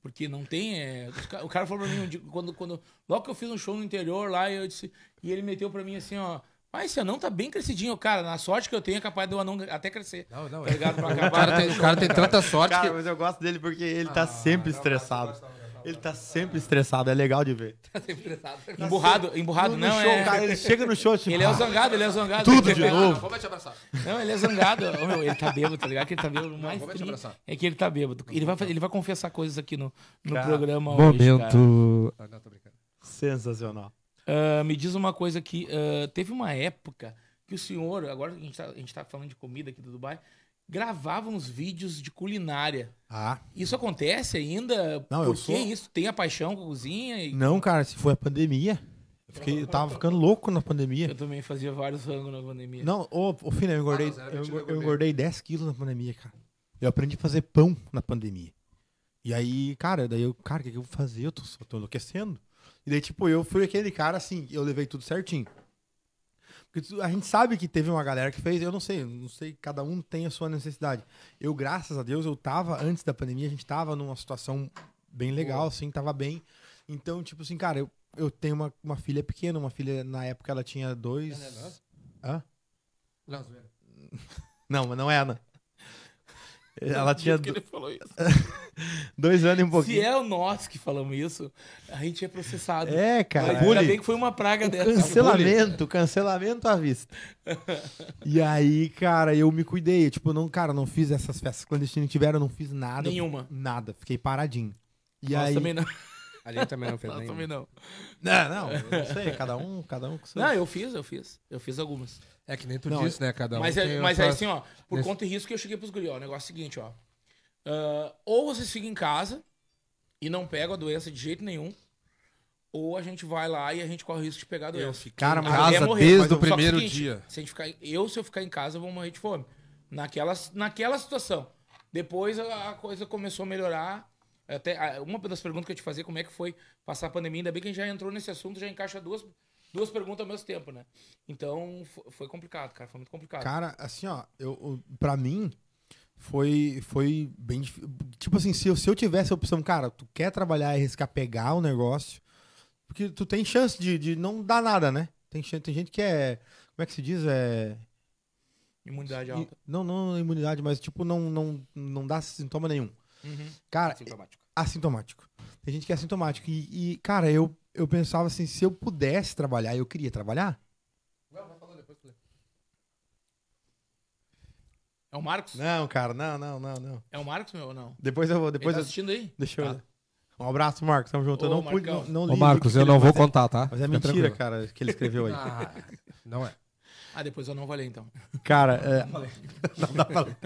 Porque não tem. É... O cara falou pra mim, quando, quando, logo que eu fiz um show no interior lá, eu disse, e ele meteu pra mim assim, ó. Mas esse anão tá bem crescidinho, cara. Na sorte que eu tenho, é capaz do anão até crescer. Não, não, tá ligado? Pra acabar. O cara tem, o cara tem tanta sorte. Cara, que... mas eu gosto dele porque
ele tá ah, tá sempre estressado. Gosto, ele tá sempre estressado, é legal de ver.
Tá sempre estressado. Tá emburrado, sempre... emburrado no, não, no show, é... cara, ele chega no show tipo, Ele é ah, zangado, ele é zangado. Tudo de ah, novo. Vamos te abraçar.
Não, ele é zangado. oh, meu, ele tá bêbado, tá ligado? Que ele tá bêbado. mais é que ele tá bêbado. Ele vai, ele vai confessar coisas aqui no, no cara, programa
momento... hoje, Momento... Ah,
Sensacional. Uh, me diz uma coisa aqui. uh, teve uma época que o senhor, agora a gente, tá, a gente tá falando de comida aqui do Dubai, gravavam os vídeos de culinária. Ah. Isso acontece ainda? Não, Por eu que sou... isso? Tem a paixão com a cozinha? E...
Não, cara, se foi a pandemia. Eu, fiquei, eu tava ficando louco na pandemia.
Eu também fazia vários rangos na pandemia. Não, ô, ô filho, eu engordei, ah, eu, engordei. eu engordei 10
quilos na pandemia, cara. Eu aprendi a fazer pão na pandemia. E aí, cara, daí eu, cara, o que, que eu vou fazer? Eu tô, eu tô enlouquecendo. E daí, tipo, eu fui aquele cara assim, eu levei tudo certinho a gente sabe que teve uma galera que fez, eu não sei, não sei, cada um tem a sua necessidade. Eu, graças a Deus, eu tava, antes da pandemia, a gente tava numa situação bem legal, Boa. assim, tava bem. Então, tipo assim, cara, eu, eu tenho uma, uma filha pequena, uma filha, na época, ela tinha dois... É, Hã?
É.
Não, mas não é, Ana. Ela tinha. ele falou isso. Dois anos e um pouquinho. Se é
nós que falamos isso, a gente é processado. É, cara. Mas ainda bem que foi uma praga o dessa. Cancelamento,
cancelamento à vista. e aí, cara, eu me cuidei. Tipo, não, cara, não fiz essas festas clandestinas que tiveram, não fiz nada. Nenhuma. Nada. Fiquei paradinho. E Nossa, aí... também não. Ali também não fez não, também não. Não, não, eu não sei, cada um, cada um com seu.
Não, eu fiz, eu fiz. Eu fiz algumas. É que nem tu não, disse, né? Cada um. Mas, é, mas é assim, ó, por nesse... conta e risco que eu cheguei pros guri, ó. O negócio é o seguinte, ó. Uh, ou vocês ficam em casa e não pegam a doença de jeito nenhum, ou a gente vai lá e a gente corre o risco de pegar a doença. Eu Cara, mas casa morrer, desde o primeiro seguinte, dia. Se a gente ficar, eu, se eu ficar em casa, eu vou morrer de fome. Naquela, naquela situação. Depois a coisa começou a melhorar até, ah, uma das perguntas que eu te fazia, como é que foi passar a pandemia? Ainda bem que a gente já entrou nesse assunto, já encaixa duas, duas perguntas ao mesmo tempo, né? Então, foi complicado, cara. Foi muito complicado. Cara,
assim, ó, eu, pra mim, foi, foi bem Tipo assim, se eu, se eu tivesse a opção, cara, tu quer trabalhar e arriscar pegar o negócio, porque tu tem chance de, de não dar nada, né? Tem, tem gente que é. Como é que se diz? É. Imunidade alta. não, não imunidade, mas tipo, não, não, não dá sintoma nenhum. Uhum. Cara, assintomático. assintomático. Tem gente que é assintomático. E, e, cara, eu, eu pensava assim, se eu pudesse trabalhar, eu queria trabalhar?
Não, vai depois.
É o Marcos? Não, cara, não, não, não, não. É o Marcos, meu, ou não? Depois eu vou, depois tá assistindo aí? Deixa eu... Tá. Um abraço, Marcos. Tamo junto. Ô, eu não pude. Não, não Ô, Marcos, eu não vou contar, tá? Mas é Fica mentira, tranquilo. cara, que ele escreveu aí. Ah, não é. Ah,
depois eu não vou ler, então.
Cara, é... não, não dá pra ler.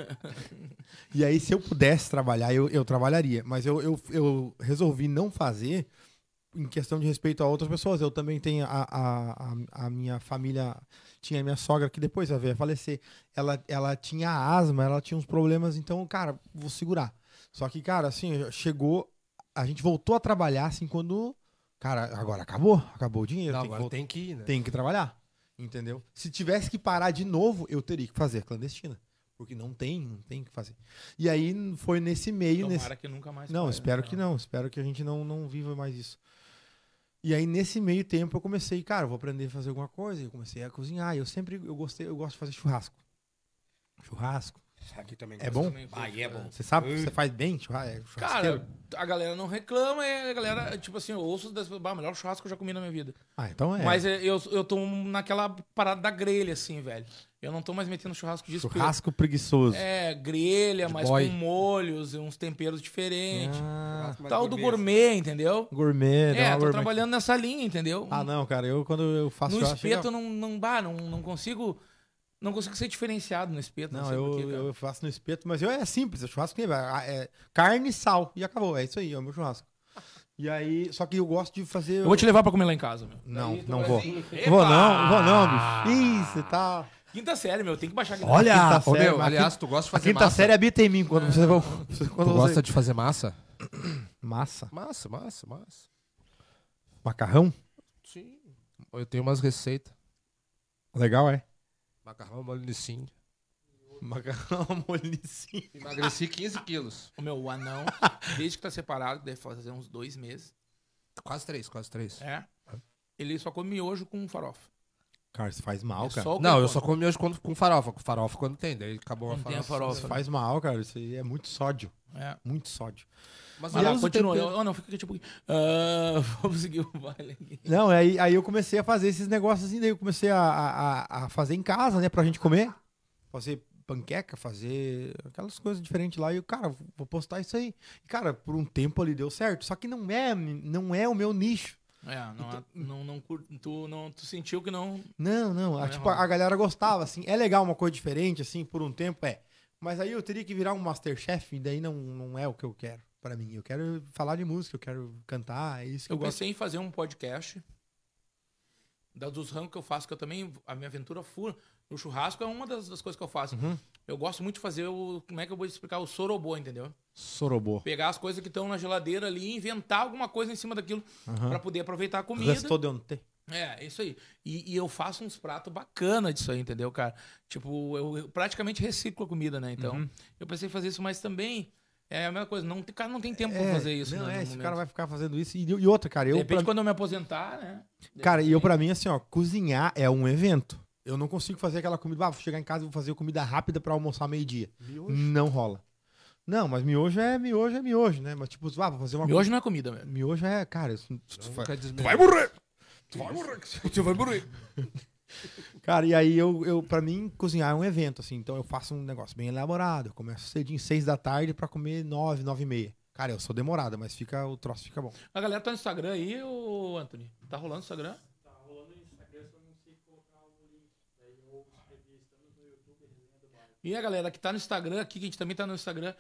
E aí, se eu pudesse trabalhar, eu, eu trabalharia. Mas eu, eu, eu resolvi não fazer em questão de respeito a outras pessoas. Eu também tenho a, a, a, a minha família, tinha a minha sogra que depois ela veio falecer. Ela, ela tinha asma, ela tinha uns problemas, então, cara, vou segurar. Só que, cara, assim, chegou, a gente voltou a trabalhar assim quando. Cara, agora acabou, acabou o dinheiro. Não, tem agora que tem que ir, né? Tem que trabalhar, entendeu? Se tivesse que parar de novo, eu teria que fazer clandestina. Porque não tem, não tem o que fazer. E aí foi nesse meio. Tomara nesse... que nunca mais. Não, pare, espero não. Né? que não. Espero que a gente não, não viva mais isso. E aí, nesse meio tempo, eu comecei, cara, vou aprender a fazer alguma coisa. Eu comecei a cozinhar. Eu sempre eu gostei, eu gosto de fazer churrasco. Churrasco, Aqui também é bom? Aí é bom. Você sabe que você hum. faz bem? É, cara,
a galera não reclama, é, a galera, é, tipo assim, eu ouço das bah, melhor churrasco que eu já comi na minha vida. Ah, então é. Mas eu, eu tô naquela parada da grelha, assim, velho. Eu não tô mais metendo churrasco disso. Churrasco preguiçoso. É, grelha, mas com molhos, uns temperos diferentes. Ah, tal do gourmet, assim. entendeu?
Gourmet, É, tô gourmet. trabalhando nessa linha, entendeu? Ah, não, cara, eu quando eu faço. No espeto, eu...
não, não, bah, não, não consigo não consigo ser diferenciado
no espeto. Não, não eu, eu faço no espeto, mas eu é simples. O churrasco ah, é, carne e sal. E acabou. É isso aí, é o meu churrasco. E aí, só que eu gosto de fazer. Eu vou te levar pra comer
lá em casa, meu. Não, não vou. Assim, vou não, vou não, bicho. você
tá. Quinta série, meu, tem que baixar aqui.
Olha, série, meu, aliás, tu gosta de fazer quinta massa. Quinta série habita em mim quando é. Quando tu gosta de fazer massa? Massa. Massa, massa, massa. Macarrão? Sim. Eu tenho umas receitas. Legal, é? Macarrão molho de sim. Macarrão molho de sim. Emagreci 15 quilos. O meu anão,
desde que tá separado, deve fazer uns dois meses. Quase três, quase três. É. Ele só come miojo com farofa.
Cara, isso faz mal, é cara. Não, eu só
comi hoje quando, com farofa. Com farofa quando tem, daí acabou a Não tem farofa. a farofa. Isso né? faz mal, cara. Isso aí é muito sódio. É. Muito sódio.
Mas, Mas lá, continua. Tempero... Oh, não, fica tipo. Uh, vamos seguir o baile aqui. Não, aí, aí eu comecei a fazer esses negócios assim, daí eu comecei a, a, a fazer em casa, né, pra gente comer. Fazer panqueca, fazer aquelas coisas diferentes lá. E eu, cara, vou postar isso aí. E, cara, por um tempo ali deu certo. Só que não é, não é o meu nicho.
É, não, então, não, não, tu, não, tu sentiu que não.
Não, não. não a, é tipo, a, a galera gostava, assim. É legal uma coisa diferente, assim, por um tempo, é. Mas aí eu teria que virar um Masterchef, e daí não, não é o que eu quero para mim. Eu quero falar de música, eu quero cantar, é isso que eu, eu pensei
gosto. em fazer um podcast. dos ramos que eu faço, que eu também. A minha aventura fura o churrasco é uma das, das coisas que eu faço. Uhum. Eu gosto muito de fazer o. Como é que eu vou explicar? O sorobô, entendeu?
Sorobô.
Pegar as coisas que estão na geladeira ali e inventar alguma coisa em cima daquilo uhum. para poder aproveitar a comida. Restou de ontem. É, isso aí. E, e, eu faço uns pratos bacana disso aí, entendeu, cara? Tipo, eu, eu praticamente reciclo a comida, né? Então, uhum. eu pensei em fazer isso, mas também é a mesma coisa. Não, o cara não tem tempo é, pra fazer isso. Não, né, é, esse cara vai
ficar fazendo isso. E, e outra, cara, eu. De repente, pra... quando
eu me aposentar, né? Cara, e eu, pra
mim, assim, ó, cozinhar é um evento. Eu não consigo fazer aquela comida. Ah, vou chegar em casa e vou fazer comida rápida para almoçar meio-dia. Não rola. Não, mas miojo é miojo, é miojo, né? Mas tipo, ah, vou fazer uma Miojo co... não é comida, velho. Miojo é, cara, isso, tu, vai, tu vai morrer! Tu vai morrer! Tu vai morrer! cara, e aí eu, eu, pra mim, cozinhar é um evento, assim. Então eu faço um negócio bem elaborado. Eu começo cedinho, seis da tarde, pra comer nove, nove e meia. Cara, eu sou demorada, mas fica, o troço fica bom.
A galera tá no Instagram aí, ô Anthony? Tá rolando o Instagram? E a galera que tá no Instagram aqui, que a gente também tá no Instagram,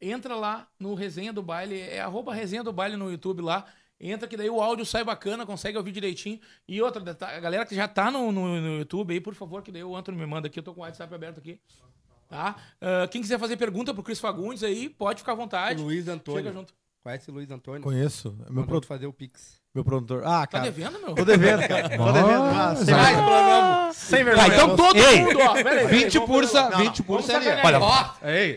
entra lá no Resenha do Baile, é arroba Resenha do Baile no YouTube lá. Entra que daí o áudio sai bacana, consegue ouvir direitinho. E outra, tá, a galera que já tá no, no, no YouTube aí, por favor, que daí o Antônio me manda aqui, eu tô com o WhatsApp aberto aqui. Tá? Uh, quem quiser fazer pergunta pro Cris Fagundes aí, pode ficar à vontade. Luiz Antônio. Chega
junto. Conhece o Luiz Antônio? Conheço. É meu produto fazer o Pix.
Meu produtor. Ah, tá cara. Tá devendo, meu? Tô devendo,
cara. Tô devendo. Ah, sem mais Sem vergonha. Ah, então todo Ei, mundo, ó. Peraí, 20 pursa,
20 pursa ali. Olha, ó,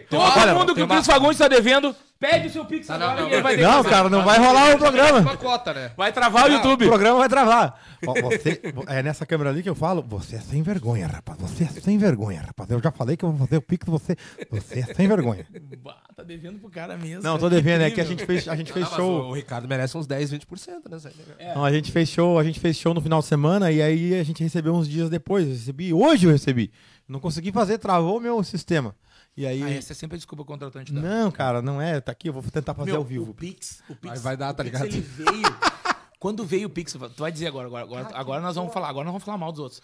todo mundo que o Cris Fagundes tá devendo, Pede o seu Pix tá, agora não, não, e ele vai ter Não, que cara, não vai rolar o programa. cota né? Vai travar o YouTube. O programa vai travar.
você, é nessa câmera ali que eu falo, você é sem vergonha, rapaz. Você é sem vergonha, rapaz. Eu já falei que eu vou fazer o Pix, você, você é sem vergonha.
Bah, tá devendo pro cara mesmo. Não, tô devendo, é que a gente fez, a gente fez show. O Ricardo merece uns 10, 20%, né, É. Não, a
gente fez show, a gente fez show no final de semana e aí a gente recebeu uns dias depois. Eu recebi, hoje eu recebi.
Não consegui fazer,
travou o meu sistema.
E aí. Ah, essa é sempre a desculpa contratante
dá. Não, cara, não é. Tá aqui, eu vou tentar fazer Meu, ao vivo. O
Pix, o Pix. Vai, vai dar, tá ligado? Pix, ele veio. Quando veio o Pix, tu vai dizer agora, agora, agora, ah, agora nós vamos falar, agora nós vamos falar mal dos outros.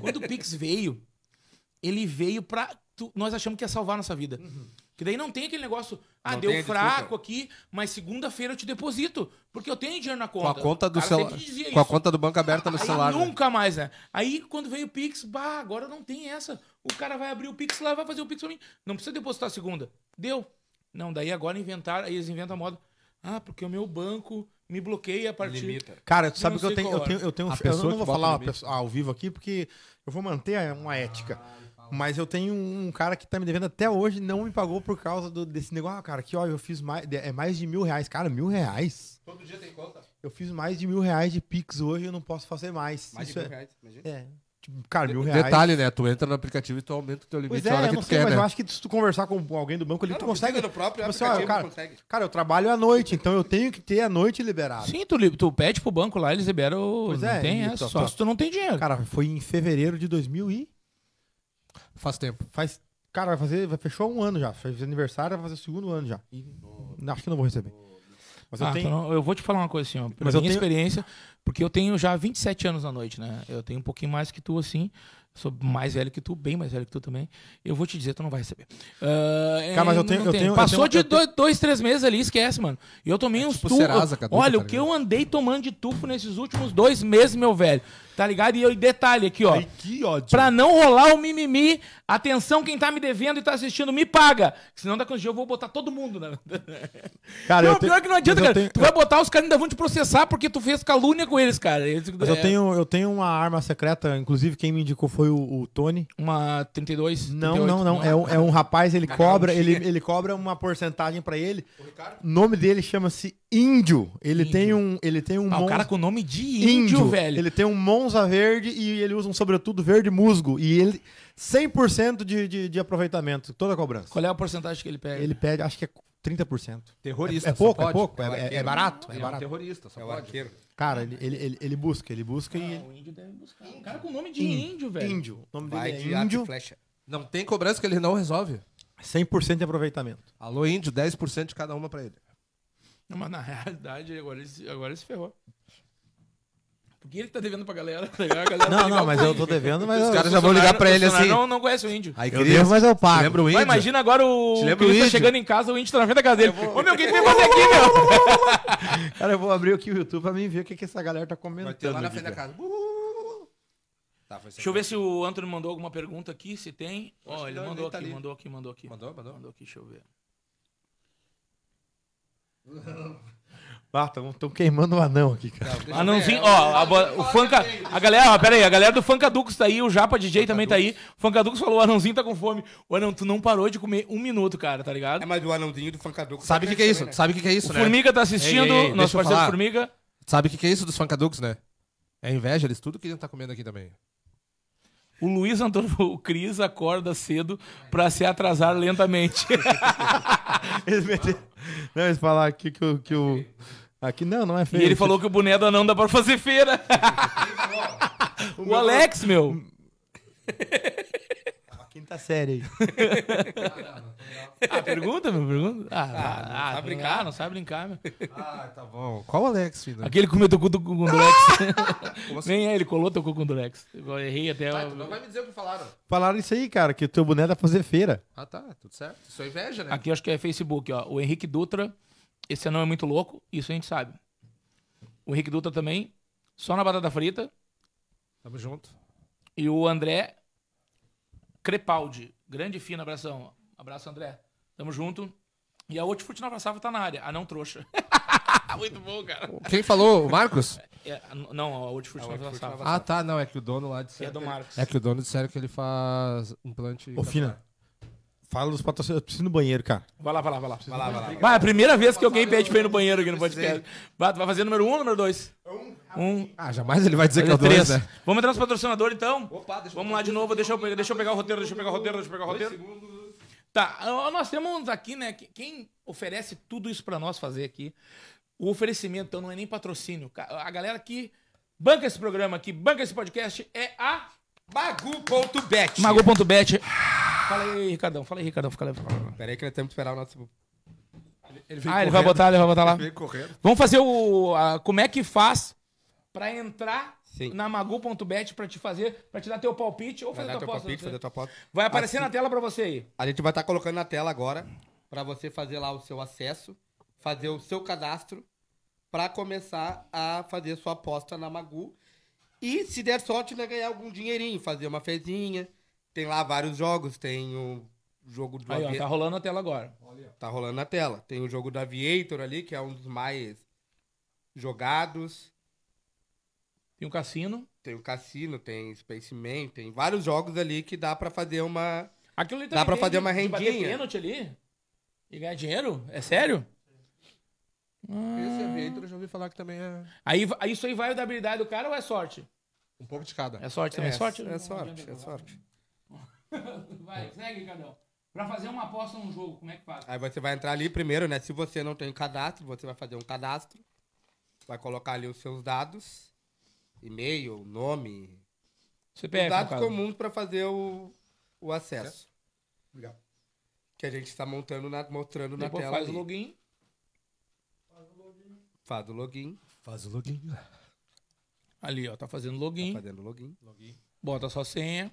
Quando o Pix veio, ele veio pra. Tu, nós achamos que ia salvar a nossa vida. Uhum. Que daí não tem aquele negócio, ah, não deu fraco aqui, mas segunda-feira eu te deposito, porque eu tenho dinheiro na conta. Com a conta do celular. Com a
conta do banco aberta no Aí celular. Né?
Nunca né? mais, né? Aí quando veio o Pix, bah, agora não tem essa. O cara vai abrir o Pix lá, vai fazer o Pix pra mim. Não precisa depositar segunda. Deu. Não, daí agora inventaram, aí eles inventam a moda. Ah, porque o meu banco me bloqueia a partir. Limita. Cara, tu sabe que eu tenho, eu tenho, eu tenho, eu pessoa eu não vou falar pessoa,
ao vivo aqui porque eu vou manter uma ética. Ah, mas eu tenho um cara que tá me devendo até hoje, não me pagou por causa do, desse negócio. Ah, cara, aqui, ó, eu fiz mais. É mais de mil reais. Cara, mil reais?
Todo dia tem conta? Eu
fiz mais de mil reais de Pix hoje eu não posso fazer mais. Mais Isso de mil é, reais, imagina. É. Tipo, cara, mil reais. Detalhe,
né? Tu entra no aplicativo e tu aumenta o teu limite pois é, hora que tu sei, quer, mas né? eu
acho que se tu conversar com alguém do banco ali, Não, tu consegue. Do próprio Tipo assim, aplicativo cara, consegue. cara, eu trabalho à noite, então eu tenho que ter a noite liberada. Sim,
tu, tu pede pro banco lá, eles liberam. Pois é, não é, tem essa. Só tá- se tu
não tem dinheiro. Cara, foi em fevereiro de 2000 e... Faz tempo. Faz. Cara, vai fazer. Vai fechou um ano já. Fez aniversário, vai fazer o segundo ano já. E acho que não vou receber.
Mas eu, ah, tenho... Então eu vou te falar uma coisa assim, ó. Pela Mas minha tenho... experiência,
porque eu tenho já 27
anos na noite, né? Eu tenho um pouquinho mais que tu, assim sou mais velho que tu, bem mais velho que tu também. Eu vou te dizer, tu não vai receber. Uh, cara, mas eu é, tenho, eu tenho, Passou eu tenho, de dois, dois, três meses ali, esquece, mano. E eu tomei é uns tipo tufos. Olha, tá o que eu andei tomando de tufo nesses últimos dois meses, meu velho. Tá ligado? E eu, detalhe aqui, ó. Ai, que ódio. Pra não rolar o mimimi, atenção quem tá me devendo e tá assistindo, me paga. Senão daqui a dia eu vou botar todo mundo. Na... Né? Cara, não, eu pior tenho... que não adianta, cara. Tenho... Tu vai botar, os caras ainda vão te processar porque tu fez calúnia com eles, cara. Eles... Mas é... eu, tenho,
eu tenho uma arma secreta, inclusive quem me indicou foi foi o, o Tony? Uma 32? Não, 38, não, não. É um, é um rapaz, ele cobra, ele, ele cobra uma porcentagem para ele. O nome dele chama-se Índio. Ele índio. tem um. Ele tem um ah, Monza... o cara com o nome de índio, índio, velho. Ele tem um Monza verde e ele usa um sobretudo verde musgo. E ele. 100% de, de, de aproveitamento, toda a cobrança. Qual é a porcentagem que ele pega? Ele pede, acho que é 30%. Terrorista, é, é pouco, é pouco, é, é, é barato, é, é barato. Um
terrorista, só é o arqueiro.
Cara, ele, ele, ele, ele busca, ele busca ah, e. O
índio deve buscar.
Um cara com nome de índio, índio
velho. Índio. O nome Vai dele é de índio. flecha. Não tem cobrança que ele não resolve. 100% de aproveitamento. Alô, índio, 10% de cada uma para ele.
Não, mas na realidade, agora ele, agora ele se ferrou. Porque ele tá devendo pra galera. Tá A galera não, tá não, mas eu tô devendo, mas os caras já vão ligar pra ele assim. Não, não conhece o índio. Aí eu devo, mas eu pago. Lembra o índio? Vai, imagina agora o índio? tá chegando em casa, o índio tá na frente da casa dele. Vou... Ô, meu, quem tem
fazer aqui, meu? cara, eu vou abrir aqui o YouTube pra mim ver o que, que essa galera tá comentando. Vai ter lá na frente da casa.
Tá, Deixa eu
ver se o Antônio mandou alguma pergunta aqui, se tem. Ó, oh, ele mandou tá aqui, mandou aqui, mandou aqui. Mandou, mandou? Mandou aqui, deixa eu ver.
Ah, estão queimando o anão aqui, cara. Anãozinho, é ó, a, o tá Fanca.
A galera, ó, pera aí, a galera do Fancadux tá aí, o Japa DJ Fanca também Dux. tá aí. O Fancadux falou: o anãozinho tá com fome. O anão, tu não parou de comer um minuto, cara, tá ligado? É, mas o anãozinho do Fancadux. Sabe o tá que, que, é isso? Também, né? Sabe o que, que é isso, o né? Formiga tá assistindo, ei, ei, ei, nosso parceiro Formiga.
Sabe o que, que é isso dos Fancadux, né? É inveja, eles tudo queriam estar tá comendo aqui também.
O Luiz Antônio, o Cris acorda cedo para se atrasar lentamente. eles
Não, eles falaram aqui que o. Que o... Aqui não, não é feio. E ele falou
que o boné do anão dá é pra fazer feira. o, o Alex, meu. Quinta série aí. ah, pergunta, meu, pergunta. Ah, ah, não, ah, sabe tá brincar, não sabe brincar, meu. Ah, tá bom. Qual o Alex, filho? Aquele que comeu teu cu do, com o Durex. Assim? Nem
é, ele colou teu cu com o Durex.
Eu errei até... tu não vai me dizer o que falaram.
Falaram isso aí, cara, que o teu boneco vai é fazer feira.
Ah, tá, tudo certo. Isso é inveja, né? Aqui acho que é
Facebook, ó. O Henrique Dutra, esse anão é muito louco, isso a gente sabe. O Henrique Dutra também, só na batata frita. Tamo junto. E o André Crepaldi, grande e fina, abração. Abraço, André. Tamo junto. E a Hortifruti Nova Safra tá na área. Ah, não, trouxa. Muito bom, cara. Quem falou? O Marcos? É, não, a Hortifruti Nova, Nova Safra. Ah, tá,
não. É que o dono lá disseram. É do Marcos. É que o dono disseram que ele faz implante. Ô, Fina. Fala dos patrocinadores. Eu preciso no banheiro, cara. Vai lá, vai lá, vai lá. Vai lá, vai lá. Vai, é a primeira vez que alguém pede
pra ir no banheiro aqui no podcast. Vai, vai fazer número um ou número dois? Um. Um. Ah, jamais ele vai dizer que é o três. né? Vamos entrar nos patrocinadores, então? Opa, Vamos lá de novo, deixa eu, pegar, deixa eu pegar o roteiro, deixa eu pegar o roteiro, deixa eu pegar o roteiro. Tá, nós temos aqui, né, quem oferece tudo isso para nós fazer aqui, o oferecimento, então, não é nem patrocínio. A galera que banca esse programa aqui, banca esse podcast, é a Magu.bet.
Magu.bet. Fala aí, Ricardão. Fala aí, Ricardão. Fica levando Pera aí que nós temos que esperar o nosso...
Ele, ele ah, correndo. ele vai botar, ele vai botar lá. Ele vem correndo. Vamos fazer o... A, como é que faz para entrar Sim. na magu.bet para te fazer, para te dar teu palpite ou fazer, dar tua teu palpite, fazer tua aposta. Vai aparecer assim, na tela para
você aí. A gente vai estar tá colocando na tela agora para você fazer lá o seu acesso, fazer o seu cadastro para começar a fazer sua aposta na Magu. E se der sorte, né, ganhar algum dinheirinho, fazer uma fezinha. Tem lá vários jogos, tem o jogo do Aí, ó, tá rolando na tela agora. Tá rolando na tela. Tem o jogo do Aviator ali, que é um dos mais jogados. Tem o cassino. Tem o cassino, tem Spaceman, tem vários jogos ali que dá para fazer uma. Aquilo ali dá para fazer de, uma rendinha. Bater pênalti ali e ganhar dinheiro? É sério? É ah. Esse evento eu já ouvi falar que também é. Aí,
isso aí vai da habilidade do cara ou é sorte?
Um pouco de cada. É sorte também? É, é sorte? É sorte, é sorte.
Vai, segue, Cadão. Pra fazer uma aposta num jogo, como é que faz?
Aí você vai entrar ali primeiro, né? Se você não tem cadastro, você vai fazer um cadastro. Vai colocar ali os seus dados e-mail, nome, CPF, dados comuns para fazer o, o acesso. Obrigado. Que a gente está montando na, mostrando Depois na tela. Faz ali. o login. Faz o login. Faz o login. Faz o login. Ali, ó, tá fazendo login. Tá fazendo login. login. Bota sua senha.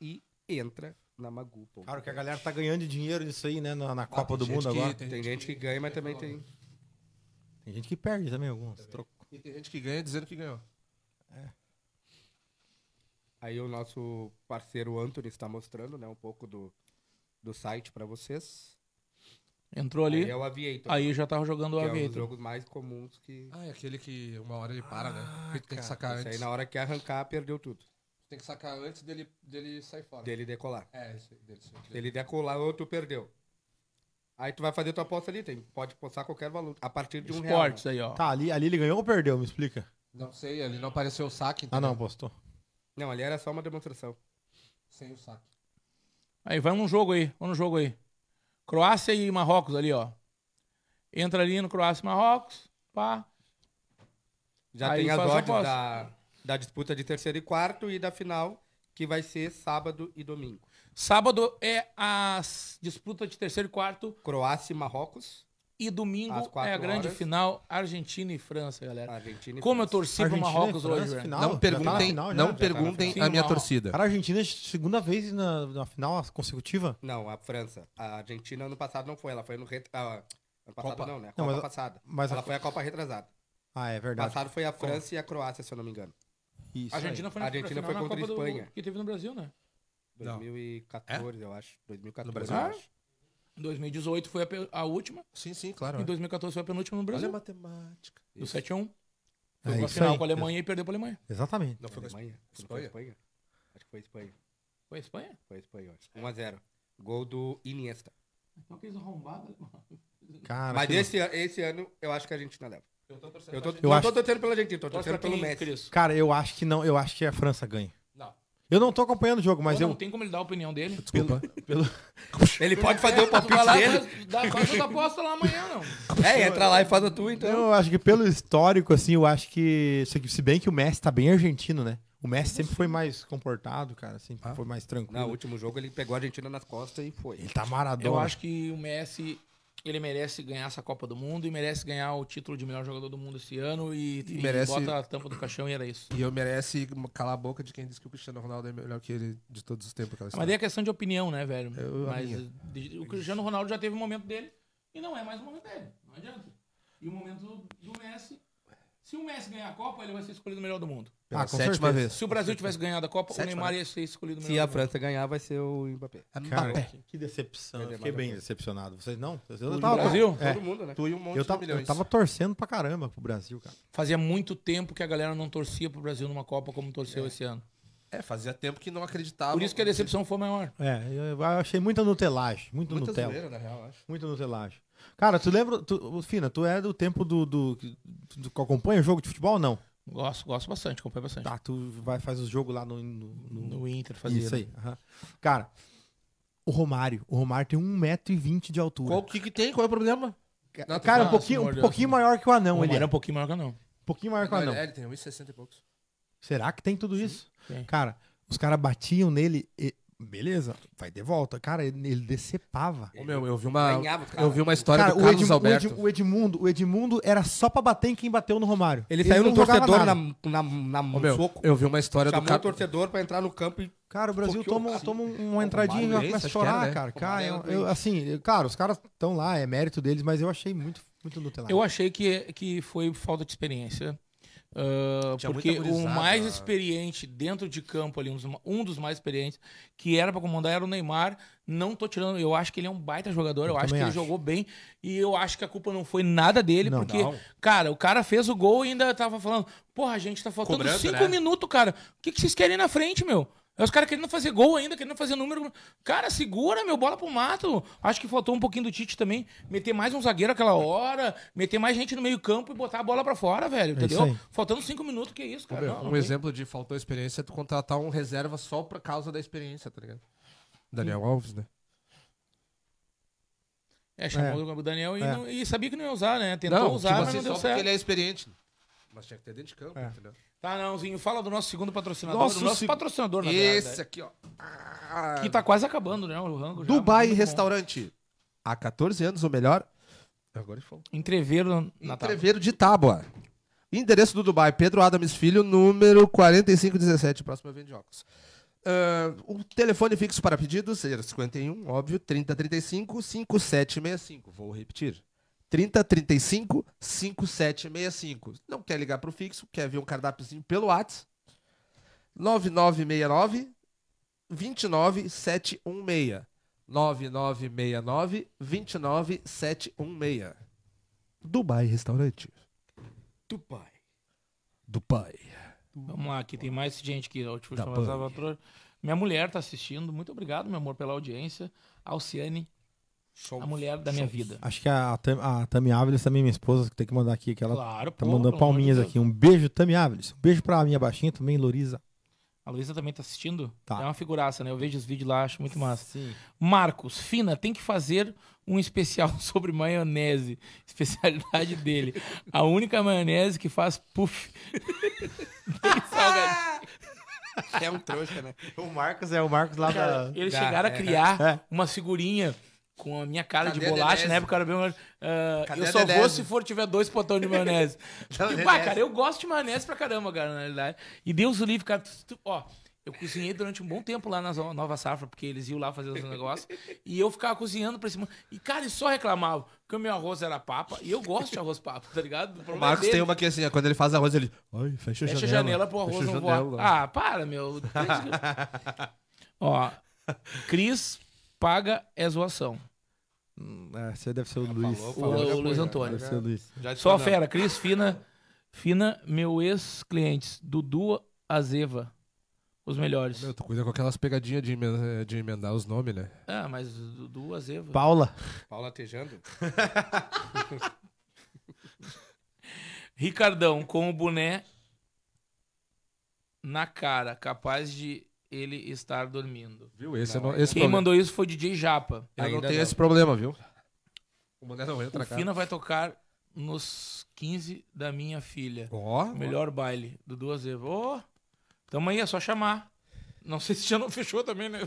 E
entra na Magu. Claro que a galera tá ganhando dinheiro nisso aí, né? Na, na ah, Copa do Mundo que, agora. Tem, tem gente
que, que ganha, mas também tem. Tem gente que perde também alguns. Também. Trocou. E tem gente que ganha dizendo que ganhou. É. Aí o nosso parceiro Anthony está mostrando, né, um pouco do, do site para vocês. Entrou ali. Aí é o Aviator. Aí já tava jogando o Aviator. É um dos jogos mais comuns que. Ah, é aquele que uma hora ele para, né? ah, né? tu tem que sacar antes. Aí na hora que arrancar, perdeu tudo. Tem que sacar antes dele, dele sair fora. Dele decolar. É, isso aí, dele, dele. dele decolar ou tu perdeu. Aí tu vai fazer tua aposta ali, tem, pode postar qualquer valor, a partir de um real. Esportes né? aí, ó. Tá,
ali, ali ele ganhou ou perdeu? Me explica.
Não sei, ali não apareceu o saque.
Ah, não, postou.
Não, ali era só uma demonstração. Sem o saque.
Aí, vai num jogo aí, vamos num jogo aí. Croácia e Marrocos ali, ó.
Entra ali no Croácia e Marrocos, pá. Já aí tem as odds da, da disputa de terceiro e quarto e da final, que vai ser sábado e domingo. Sábado é as disputas de terceiro e quarto. Croácia e Marrocos.
E domingo é a grande horas. final Argentina e França, galera. Argentina e Como França. eu torci para pro Marrocos hoje,
velho. Não tá perguntem, final, já, não já tá perguntem
a minha torcida. Cara, a Argentina é segunda vez na, na final consecutiva?
Não, a França. A Argentina ano passado não foi, ela foi no ret... ah, ano passado Copa. não, né? Copa não, mas, passada. Mas ela a... foi a Copa retrasada. Ah, é verdade. Passado foi a França e a Croácia, se eu não me engano. Isso a Argentina foi, na a Argentina foi contra a Espanha. Do...
Que teve no Brasil, né?
2014, é? eu acho. 2014, no Brasil?
2018 ah. foi a, a, última. Sim, sim, claro. É. E 2014 foi a penúltima no Brasil. Olha a
matemática.
Do 7 x 1. Foi é, final aí. com a Alemanha é. e perdeu para a Alemanha. Exatamente. Não foi com a Alemanha?
Espanha? foi Espanha? Acho que foi a Espanha. Foi Espanha? Foi Espanha, acho. 1x0. Gol do Iniesta. Então
que eles mano.
Cara, Mas que... esse, esse ano eu acho que a gente não leva. Eu tô torcendo, eu tô, eu acho... tô torcendo pela Argentina, tô torcendo pelo Messi.
Cara, eu acho que não, eu acho que a França ganha. Eu não tô acompanhando o jogo, mas Pô, eu. Não tem
como ele dar a
opinião dele. Desculpa. Pelo...
Ele pode fazer o é, palpite dele. Dá, faz da aposta lá amanhã, não. É, entra lá e faz a tua, então. Eu acho que pelo histórico, assim, eu acho que. Se bem que o Messi tá bem argentino, né? O Messi sempre
foi mais comportado, cara, sempre assim, ah. foi mais tranquilo. No último jogo ele pegou a Argentina nas costas e foi. Ele tá maradona. Eu acho que o Messi ele merece
ganhar essa Copa do Mundo e merece ganhar o título de melhor jogador do mundo esse ano e, e, e merece... bota a tampa do caixão e era isso.
E eu merece calar a boca de quem diz que o Cristiano Ronaldo é melhor que ele de todos os tempos. Ah, mas aí é
questão de opinião, né, velho? Eu, Mas o Cristiano Ronaldo já teve o um momento dele e não é mais o momento dele. Não adianta. E o momento do Messi. Se o Messi ganhar a Copa, ele vai ser escolhido o melhor do mundo. Pela ah, sétima certeza. vez. Se o Brasil tivesse ganhado a Copa, sétima, o Neymar né? ia ser escolhido melhor. Se a França
ganhar, vai ser o Mbappé. Cara, Mbappé. que decepção. Eu é fiquei bem
decepcionado. Vocês não? Vocês tava... Brasil? É. Todo mundo, né? Tu e um monte eu tava, de milhões. Eu tava torcendo pra caramba pro Brasil, cara. Fazia muito tempo que a galera
não torcia pro Brasil numa Copa como torceu é. esse ano. É, fazia tempo que não acreditava. Por isso que a decepção foi
maior. É, eu achei muita nutelagem. Muito muita Nutella. Zoeira, na real, acho. Muita nutelagem. Cara, tu lembra... Tu, Fina, tu é do tempo do... do, do, do acompanha o jogo de futebol ou não? Gosto, gosto bastante, comprei bastante. Tá, tu vai faz o jogo lá no, no, no... no Inter, fazia. Isso né? aí. Uhum. Cara, o Romário. O Romário tem 1,20m de altura. Qual
que, que tem? Qual é o problema? Cara, cara tá um pouquinho, um pouquinho maior que o anão. O ele era é um
pouquinho maior que o anão. Um pouquinho maior que o anão. É,
ele tem 1,60 e poucos.
Será que tem tudo isso? tem. Cara, os caras batiam nele. E Beleza, vai de volta. Cara, ele, ele decepava. Ô, meu, eu vi uma, eu vi uma história cara, do Carlos Alberto. O, o, Edmundo, o Edmundo era só pra bater em quem bateu no Romário. Ele, ele saiu no torcedor na, na, na Ô, meu, soco. Eu vi uma história Chamou do Carlos. torcedor pra entrar no campo e. Cara, o Brasil toma, assim. toma uma entradinha e começa a chorar, né? cara. cara é eu, eu, assim, cara, os caras estão lá, é mérito deles, mas eu achei muito, muito nutelado. Eu
achei que, que foi falta de experiência Uh, porque o mais experiente dentro de campo ali, um dos mais experientes, que era para comandar era o Neymar. Não tô tirando, eu acho que ele é um baita jogador, eu, eu acho que acho. ele jogou bem e eu acho que a culpa não foi nada dele, não, porque, não. cara, o cara fez o gol e ainda tava falando, porra, a gente tá faltando Cobrando, cinco né? minutos, cara. O que, que vocês querem na frente, meu? É os caras querendo fazer gol ainda, querendo fazer número. Cara, segura, meu, bola pro mato. Acho que faltou um pouquinho do Tite também. Meter mais um zagueiro aquela hora, meter mais gente no meio-campo e botar a bola pra fora, velho. É entendeu? Faltando cinco minutos, que é isso,
cara. Não, um exemplo de faltou experiência é tu contratar um reserva só por causa da experiência, tá ligado? Daniel Sim. Hum. Alves, né? É, chamou é. o Daniel e, é. não, e, sabia que não ia usar, né? Tentou não, usar, tipo mas não assim, deu certo. Porque ele é experiente. Mas tinha que ter dentro de campo, é. entendeu?
Tá, nãozinho. Fala do nosso segundo patrocinador. Nosso do nosso se... patrocinador, na verdade. Esse aqui, ó. Ah. que tá quase
acabando, né? O rango Dubai já, Restaurante. Bom. Há 14 anos, ou melhor. Agora ele falou. Entreveiro na Entreveiro tábua. de tábua. Endereço do Dubai, Pedro Adams Filho, número 4517, próximo evento de óculos. Uh, ah, o telefone fixo para pedidos, seja 51, óbvio, 3035 5765. Vou repetir. 30 35 5765. Não quer ligar para o fixo, quer ver um cardápiozinho pelo WhatsApp? 9969 29716. 9969 29716. Dubai Restaurante. Dubai. Dubai.
Vamos lá, aqui tem mais gente que eu te Minha mulher está assistindo. Muito obrigado, meu amor, pela audiência. Alciane Show. A mulher da minha Show. vida. Acho
que a, a, Tami Áviles também, minha esposa, que tem que mandar aqui, que ela claro, tá pô, mandando palminhas aqui. Um beijo, Tami Áviles. Um beijo pra minha baixinha também, Loriza.
A Luísa também tá assistindo? Tá. É uma figuraça, né? Eu vejo os vídeos lá, acho muito massa. Sim. Marcos, Fina, tem que fazer um especial sobre maionese. Especialidade dele. A única maionese que faz puff.
é um trouxa, né? O Marcos é o Marcos lá Cara, da... Eles chegaram a é, criar
é. uma figurinha com a minha cara Cadê de bolacha, na época eu era bem. Uh, eu só vou se for tiver dois potões de maionese. Porque, então, pá, cara, eu gosto de maionese pra caramba, cara, na realidade. E Deus o livre, cara. Tu, ó, eu cozinhei durante um bom tempo lá na Nova Safra, porque eles iam lá fazer os negócios. e eu ficava cozinhando pra cima. E, cara, eles só reclamavam que o meu arroz era papa. E eu gosto de arroz papa, tá ligado? O, Marcos é tem uma que
assim, quando ele faz arroz, ele. fecha a janela. Fecha a janela pro arroz não voar. Ah,
para, meu. ó, Cris paga é zoação.
Hum, é, você deve ser o Luiz. Falou, falou, o, o Luiz Antônio. Já, Luiz.
Só fera, Cris, Fina, Fina, meu ex-clientes,
Dudu Azeva. Os melhores. Eu tô cuidando com aquelas pegadinhas de, de emendar os nomes, né? Ah, mas Dudu Azeva. Paula. Paula Tejando.
Ricardão, com o boné na cara, capaz de ele estar dormindo. Viu? Esse, não, é no, esse Quem problema. mandou isso foi DJ Japa. Eu Ainda não
tenho não. esse problema, viu? O mulher não entra, o cara. Fina
vai tocar nos 15 da minha filha. Ó. Oh, Melhor baile do Duas Eva. Ô, oh, tamo aí, é só chamar. Não sei se já não fechou também, né?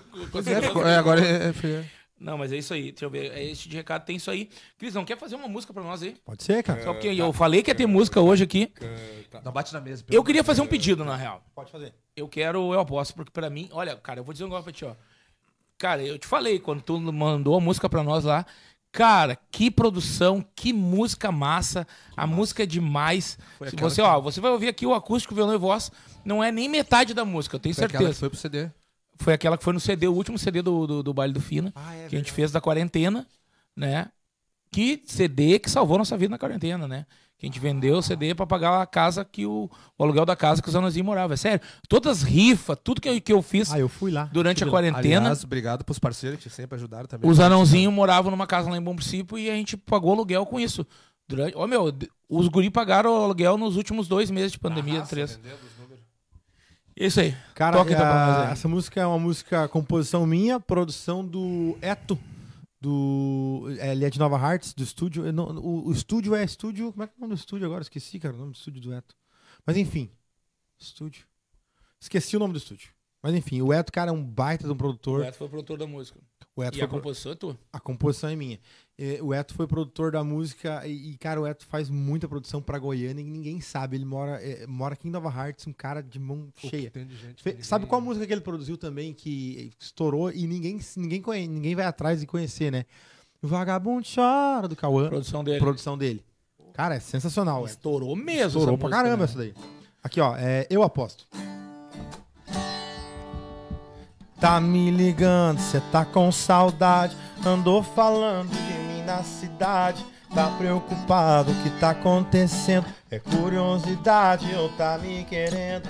É, é, agora é, é, é. Não, mas é isso aí. Deixa eu ver. É este de recado, tem isso aí. Cris, não quer fazer uma música pra nós aí? Pode ser, cara. Só porque eu falei que ia ter música hoje aqui. Não bate na mesa. Eu queria fazer um pedido, na real. Pode fazer. Eu quero, eu aposto, porque pra mim, olha, cara, eu vou dizer um negócio pra ti, ó. Cara, eu te falei, quando tu mandou a música pra nós lá, cara, que produção, que música massa, a música é demais. Foi Se você, ó, você vai ouvir aqui o acústico, violão e voz, não é nem metade da música, eu tenho Foi aquela que certeza. foi pro CD. Foi aquela que foi no CD, o último CD do, do, do Baile do Fina, ah, é que a gente fez da quarentena, né? Que CD que salvou nossa vida na quarentena, né? Que a gente ah, vendeu o CD para pagar a casa que o, o, aluguel da casa que os Anãozinhos moravam. É sério. Todas as rifas, tudo que eu, que eu fiz ah, eu fui lá. durante fui a quarentena. Aliás,
obrigado pros parceiros que sempre ajudaram também. Os anãozinhos
moravam numa casa lá em Bom Princípio e a gente pagou aluguel com isso. Durante, oh, meu, os guri pagaram o aluguel nos últimos dois meses de pandemia, Arrasa, três. Entendeu? Isso aí. Cara, Toca então é, a, essa
música é uma música, composição minha, produção do Eto, do. É, ele é de Nova Hearts, do estúdio. Não, o, o, estúdio é estúdio. Como é que é o nome do estúdio agora? Esqueci, cara, o nome do estúdio do Eto. Mas enfim. Estúdio. Esqueci o nome do estúdio. Mas enfim, o Eto, cara, é um baita de um produtor. O Eto foi o
produtor da música. O Eto e a pro... composição é tua.
A composição é minha. É, o Eto foi produtor da música e, cara, o Eto faz muita produção pra Goiânia e ninguém sabe. Ele mora, é, mora aqui em Nova Hartz, um cara de mão Pô, cheia. De Fe, né? sabe qual música que ele produziu também que é, estourou e ninguém, ninguém, conhece, ninguém vai atrás de conhecer, né? Vagabundo Chora, do Cauã. Produção dele. Produção dele. Cara, é sensacional. Estourou Eto. mesmo Estourou pra música, caramba né? essa daí. Aqui, ó, é, Eu Aposto. Tá me ligando, cê tá com saudade, andou falando de na cidade. Tá preocupado, o que tá acontecendo? É curiosidade ou tá me querendo?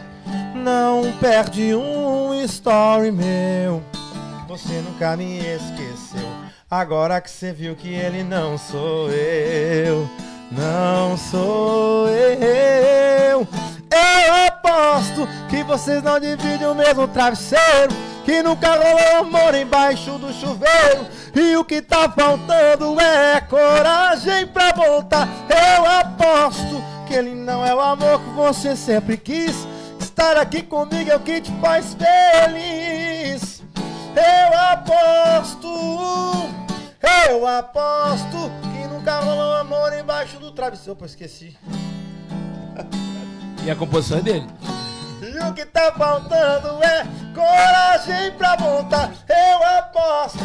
Não perde um story meu. Você nunca me esqueceu. Agora que você viu que ele não sou eu. Não sou eu. Eu aposto que vocês não dividem o mesmo travesseiro que nunca rolou amor embaixo do chuveiro. E o que tá faltando é coragem pra voltar. Eu aposto que ele não é o amor que você sempre quis. Estar aqui comigo é o que te faz feliz. Eu aposto, eu aposto que nunca rolou amor embaixo do travesseiro. Opa, esqueci.
E a composição é dele.
E o que tá faltando é coragem pra voltar. Eu aposto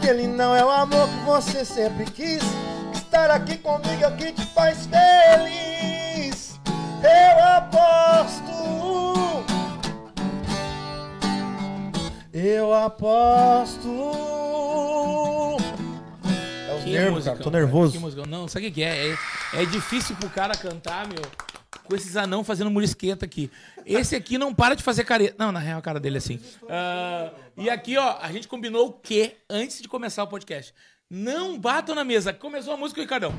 que ele não é o amor que você sempre quis. Estar aqui comigo é o que te faz feliz. Eu aposto. Eu aposto. É os nervos, cara. Tô nervoso.
Não, sabe o que é? é? É difícil pro cara cantar, meu com esses anão fazendo murisqueta aqui. Esse aqui não para de fazer careta. Não, na real, a cara dele é assim. Uh, e aqui, ó, a gente combinou o quê antes de começar o podcast? Não batam na mesa. Começou a música, Ricardão.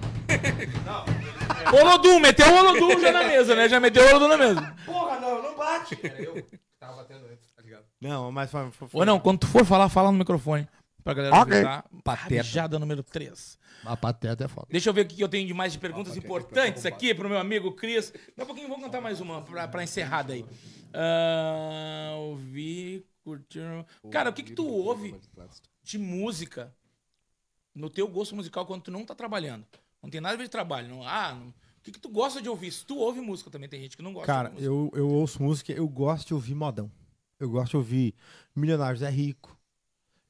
Não. Olodum, meteu o Olodum já na mesa, né? Já meteu o Olodum na mesa. Porra, não, não bate. Era eu tava batendo antes, tá ligado? Não, mas foi, foi,
Ou não, quando tu for falar, fala no microfone. Pra galera okay. gritar. Pateta. número 3. A pateta é foda. Deixa eu ver o que eu tenho de mais de perguntas é importantes aqui pro meu amigo Cris. Daqui a pouquinho vou cantar mais uma pra, pra encerrar daí. Uh, ouvi, curtir. Cara, o que, que tu ouve de música no teu gosto musical quando tu não tá trabalhando? Não tem nada a ver de trabalho. Não, ah, não, o que, que tu gosta de ouvir? Se tu ouve música também, tem gente que não gosta. Cara,
eu, eu ouço música, eu gosto de ouvir modão. Eu gosto de ouvir Milionários é Rico.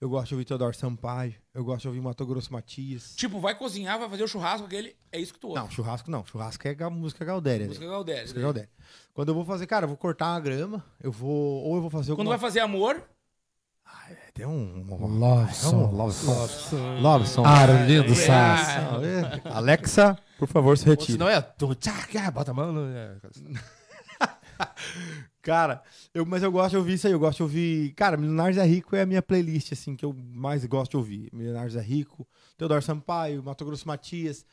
Eu gosto de ouvir Teodoro Sampaio. Eu gosto de ouvir Mato Grosso Matias.
Tipo, vai cozinhar, vai fazer o churrasco aquele.
É isso que tu ouve. Não, churrasco não. Churrasco é música Galdéria. Música né? Galdéria. Música né? Galdéria. Quando eu vou fazer, cara, eu vou cortar uma grama. Eu vou. Ou eu vou fazer. Quando alguma... vai fazer amor. Ah, é tem um. É love song. Love song. Love song. Arlindo é. Sass. É. Alexa,
por favor, se retire. Não é. Bota a mão.
cara, eu, mas eu gosto de ouvir isso aí. Eu gosto de ouvir. Cara, Milionários é Rico é a minha playlist, assim, que eu mais gosto de ouvir. Milionários é Rico, Teodoro Sampaio, Mato Grosso Matias.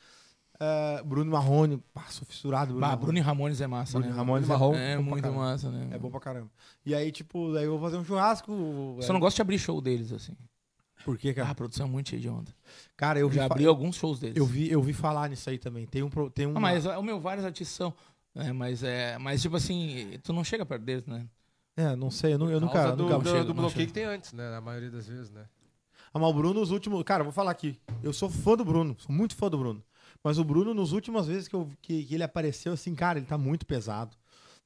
Uh, Bruno Marrone, passo fissurado. Bruno, bah, Bruno e Ramones é massa, Bruno né? Ramones Bruno é, é muito massa, né? É bom pra caramba. E aí, tipo, daí eu vou fazer um churrasco. Só é... não gosto de abrir show deles, assim. Por quê, cara? Ah, a produção é muito cheia de onda. Cara, eu, eu já abri fa... alguns shows deles. Eu vi, eu vi falar nisso
aí também. Tem um. Tem um... Ah, mas é o meu, vários artistas são. É, mas, é, mas, tipo assim, tu não chega
a perder, né?
É, não sei, eu, eu nunca. Do, nunca do, chego, do bloqueio que
tem antes, né? Na maioria das vezes, né?
Ah, mas o Bruno, os últimos. Cara, vou falar aqui. Eu sou fã do Bruno, sou muito fã do Bruno. Mas o Bruno, nas últimas vezes que, eu, que, que ele apareceu, assim, cara, ele tá muito pesado.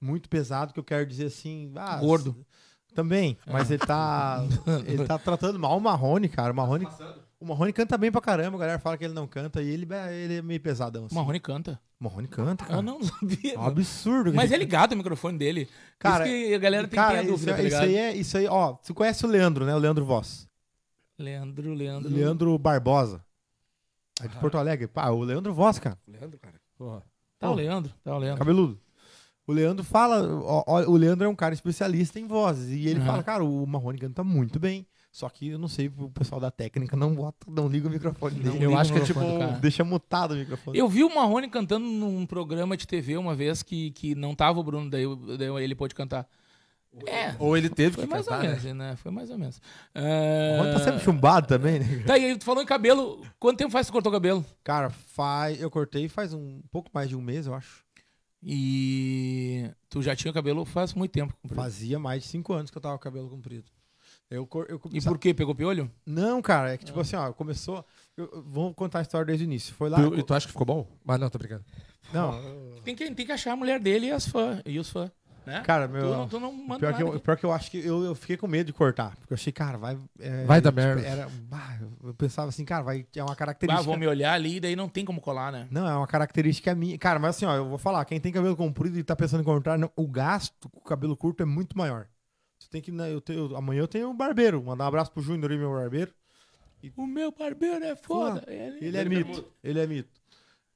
Muito pesado, que eu quero dizer assim. Ah, Gordo. Também, mas ele tá. ele tá tratando mal o Marrone, cara. O Marrone. Tá o Marrone canta bem pra caramba, a galera fala que ele não canta e ele, é, ele é meio pesadão. Assim. O Marrone canta. O Marrone canta, cara. Eu não sabia. É um absurdo. Mas é ligado o microfone dele. Cara, isso que a galera tem cara, que ter dúvida, isso, é- tá isso aí é, isso aí, ó, você conhece o Leandro, né? O Leandro Voss.
Leandro, Leandro.
Leandro Barbosa. É de ah. Porto Alegre. Pá, o Leandro Voss, cara.
Leandro, cara. Porra. Tá Pô. o Leandro, tá o Leandro. Cabeludo.
O Leandro fala, ó, ó, o Leandro é um cara especialista em vozes e ele uhum. fala, cara, o Marrone canta muito bem. Só que eu não sei, o pessoal da técnica não bota, não liga o microfone dele. Eu acho que é tipo. Deixa mutado o microfone. Eu
vi o Marrone cantando num programa de TV uma vez que, que não tava o Bruno, daí, daí ele pôde cantar. É. Ou ele teve foi que mais cantar, ou né? menos, né? né? Foi mais ou menos. Uh... O tá ah, sempre chumbado também, né? Tá, e aí tu falou em cabelo. Quanto tempo faz que tu cortou o cabelo? Cara, faz... eu cortei
faz um pouco mais de um mês, eu acho. E tu já tinha cabelo faz muito tempo comprido. Fazia mais de cinco anos que eu tava com cabelo comprido. Eu, eu E por quê? Pegou piolho? Não, cara, é que tipo ah. assim, ó, começou. Eu, vamos contar a história desde o início. Foi lá. Tu, eu... tu acha
que ficou bom? Mas ah, não, tô brincando. Não.
Tem que, tem que achar a mulher dele e as fãs. E os fãs. Né?
Cara, meu. Tu não, tu não manda pior, que eu, pior que eu acho que eu, eu fiquei com medo de cortar. Porque eu achei, cara, vai. É, vai dar tipo, merda. Era, bah, eu pensava assim, cara, vai, é uma característica. Ah, vão
me olhar ali e daí não tem como colar, né? Não,
é uma característica minha. Cara, mas assim, ó, eu vou falar, quem tem cabelo comprido e tá pensando em cortar, o gasto com cabelo curto é muito maior. Você tem que. Né, eu tenho, amanhã eu tenho um barbeiro. Mandar um abraço pro Júnior e meu barbeiro. E... O meu barbeiro é foda.
Ah, ele,
ele, é, é mito.
Ele é mito.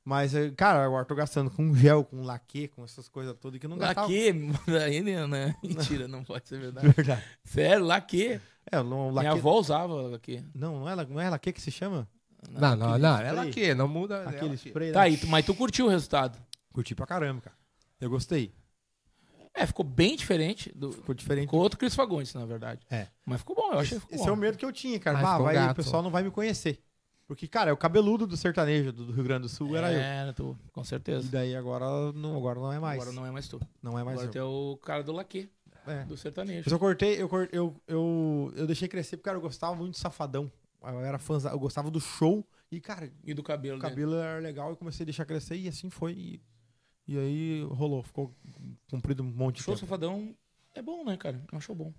Mas, eh, cara, agora tô gastando com gel, com laque, com essas coisas todas que não gastava. Laque? Ainda, né? Mentira, não pode ser verdade. verdade. Sério, laque. É, não, laque... Minha avó usava laque. Não, não é, não é laque que se chama? Não, não, não, não é laque, não muda. É aquele é spray. Tá aí, né? mas tu curtiu o resultado? Curti pra caramba, cara. Eu gostei. É, ficou bem diferente do. Ficou diferente. com outro Cris Fagundes, na verdade. É. Mas ficou bom, eu achei. Esse, esse é o medo que eu tinha, cara. Ah, vai, o pessoal não vai me conhecer. Porque, cara, é o cabeludo do sertanejo do Rio Grande do Sul, é, era eu. É, né, tu, com certeza. E daí agora não, agora não é mais. Agora não é mais tu. Não é mais agora
eu. Agora é o cara do
laque, é. do sertanejo. Mas eu cortei, eu, eu, eu, eu deixei crescer porque, cara, eu gostava muito de Safadão. Eu era fã, eu gostava do show e, cara... E do cabelo, O cabelo né? era legal e comecei a deixar crescer e assim foi. E e aí rolou, ficou cumprido um monte de show tempo. Show
Safadão é bom, né, cara? É um show bom.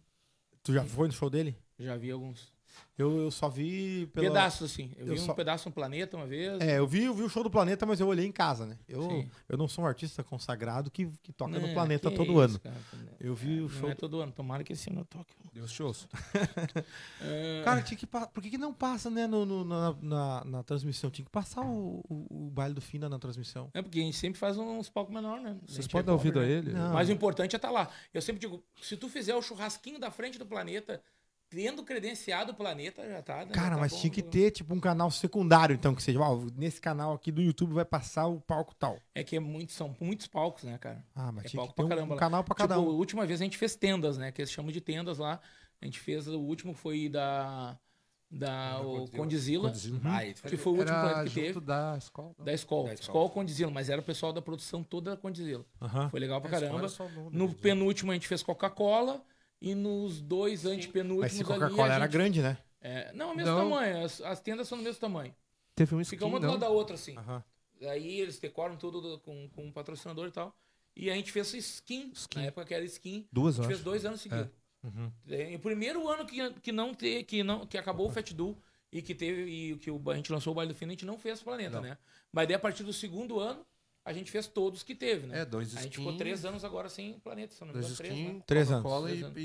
Tu já foi no show dele? Já vi alguns. Eu, eu só vi. Pela... assim. Eu, eu vi só... um
pedaço no um Planeta uma vez. É, eu
vi, eu vi o show do Planeta, mas eu olhei em casa, né? Eu, eu não sou um artista consagrado que, que toca não, no é, Planeta todo isso, ano. Cara, eu vi é, o show. Não é todo ano, tomara que esse ano eu toque. Deus shows. é... Cara, tinha que pa... por que, que não passa, né, no, no na, na, na, transmissão? Tinha que passar o, o, o baile do Fina na transmissão.
É, porque a gente sempre faz uns palcos menor, né? Vocês podem é dar ouvido né? a ele? Não. Mas o importante é estar tá lá. Eu sempre digo, se tu fizer o churrasquinho da frente do Planeta tendo credenciado o planeta, já tá. Né, cara, tá mas tá tinha que né? ter,
tipo, um canal secundário, então, que seja, ó, nesse canal aqui do YouTube vai passar o palco tal. É
que é muito, são muitos palcos, né, cara? Ah, mas é tinha que ter um, um canal pra tipo, cada tipo, um. A última vez a gente fez tendas, né? Que eles chamam de tendas lá. A gente fez, o último foi da. Da ah, o Condizila, Condizila. Uhum. que foi o último projeto que teve. Né?
Da escola,
da escola. Da escola Condizila, mas era o pessoal da produção toda da Condizila. Uhum. Foi legal pra é, caramba. No penúltimo a gente fez Coca-Cola. E nos dois antepenúltimos Mas se Coca-Cola era gente... grande, né? É, não, é o mesmo não. tamanho. As, as, tendas são do mesmo tamanho. Teve um Fica uma do lado da outra, assim. Aí eles decoram tudo com, com um patrocinador e tal. E a gente fez skin, skin. na época que era skin. Duas anos. A gente fez dois anos é. seguidos. É. Uhum. É, o primeiro ano que, que, não te, que, não, que acabou uhum. o Fat Duo e que teve e que o, a gente lançou o Baile do fim, a gente não fez o Planeta, não. né? Mas daí a partir do segundo ano, a gente fez todos que teve, né? É, dois skins. A gente ficou três anos agora sem planeta, se não me engano. Dois três, skin, né? três anos. Três anos.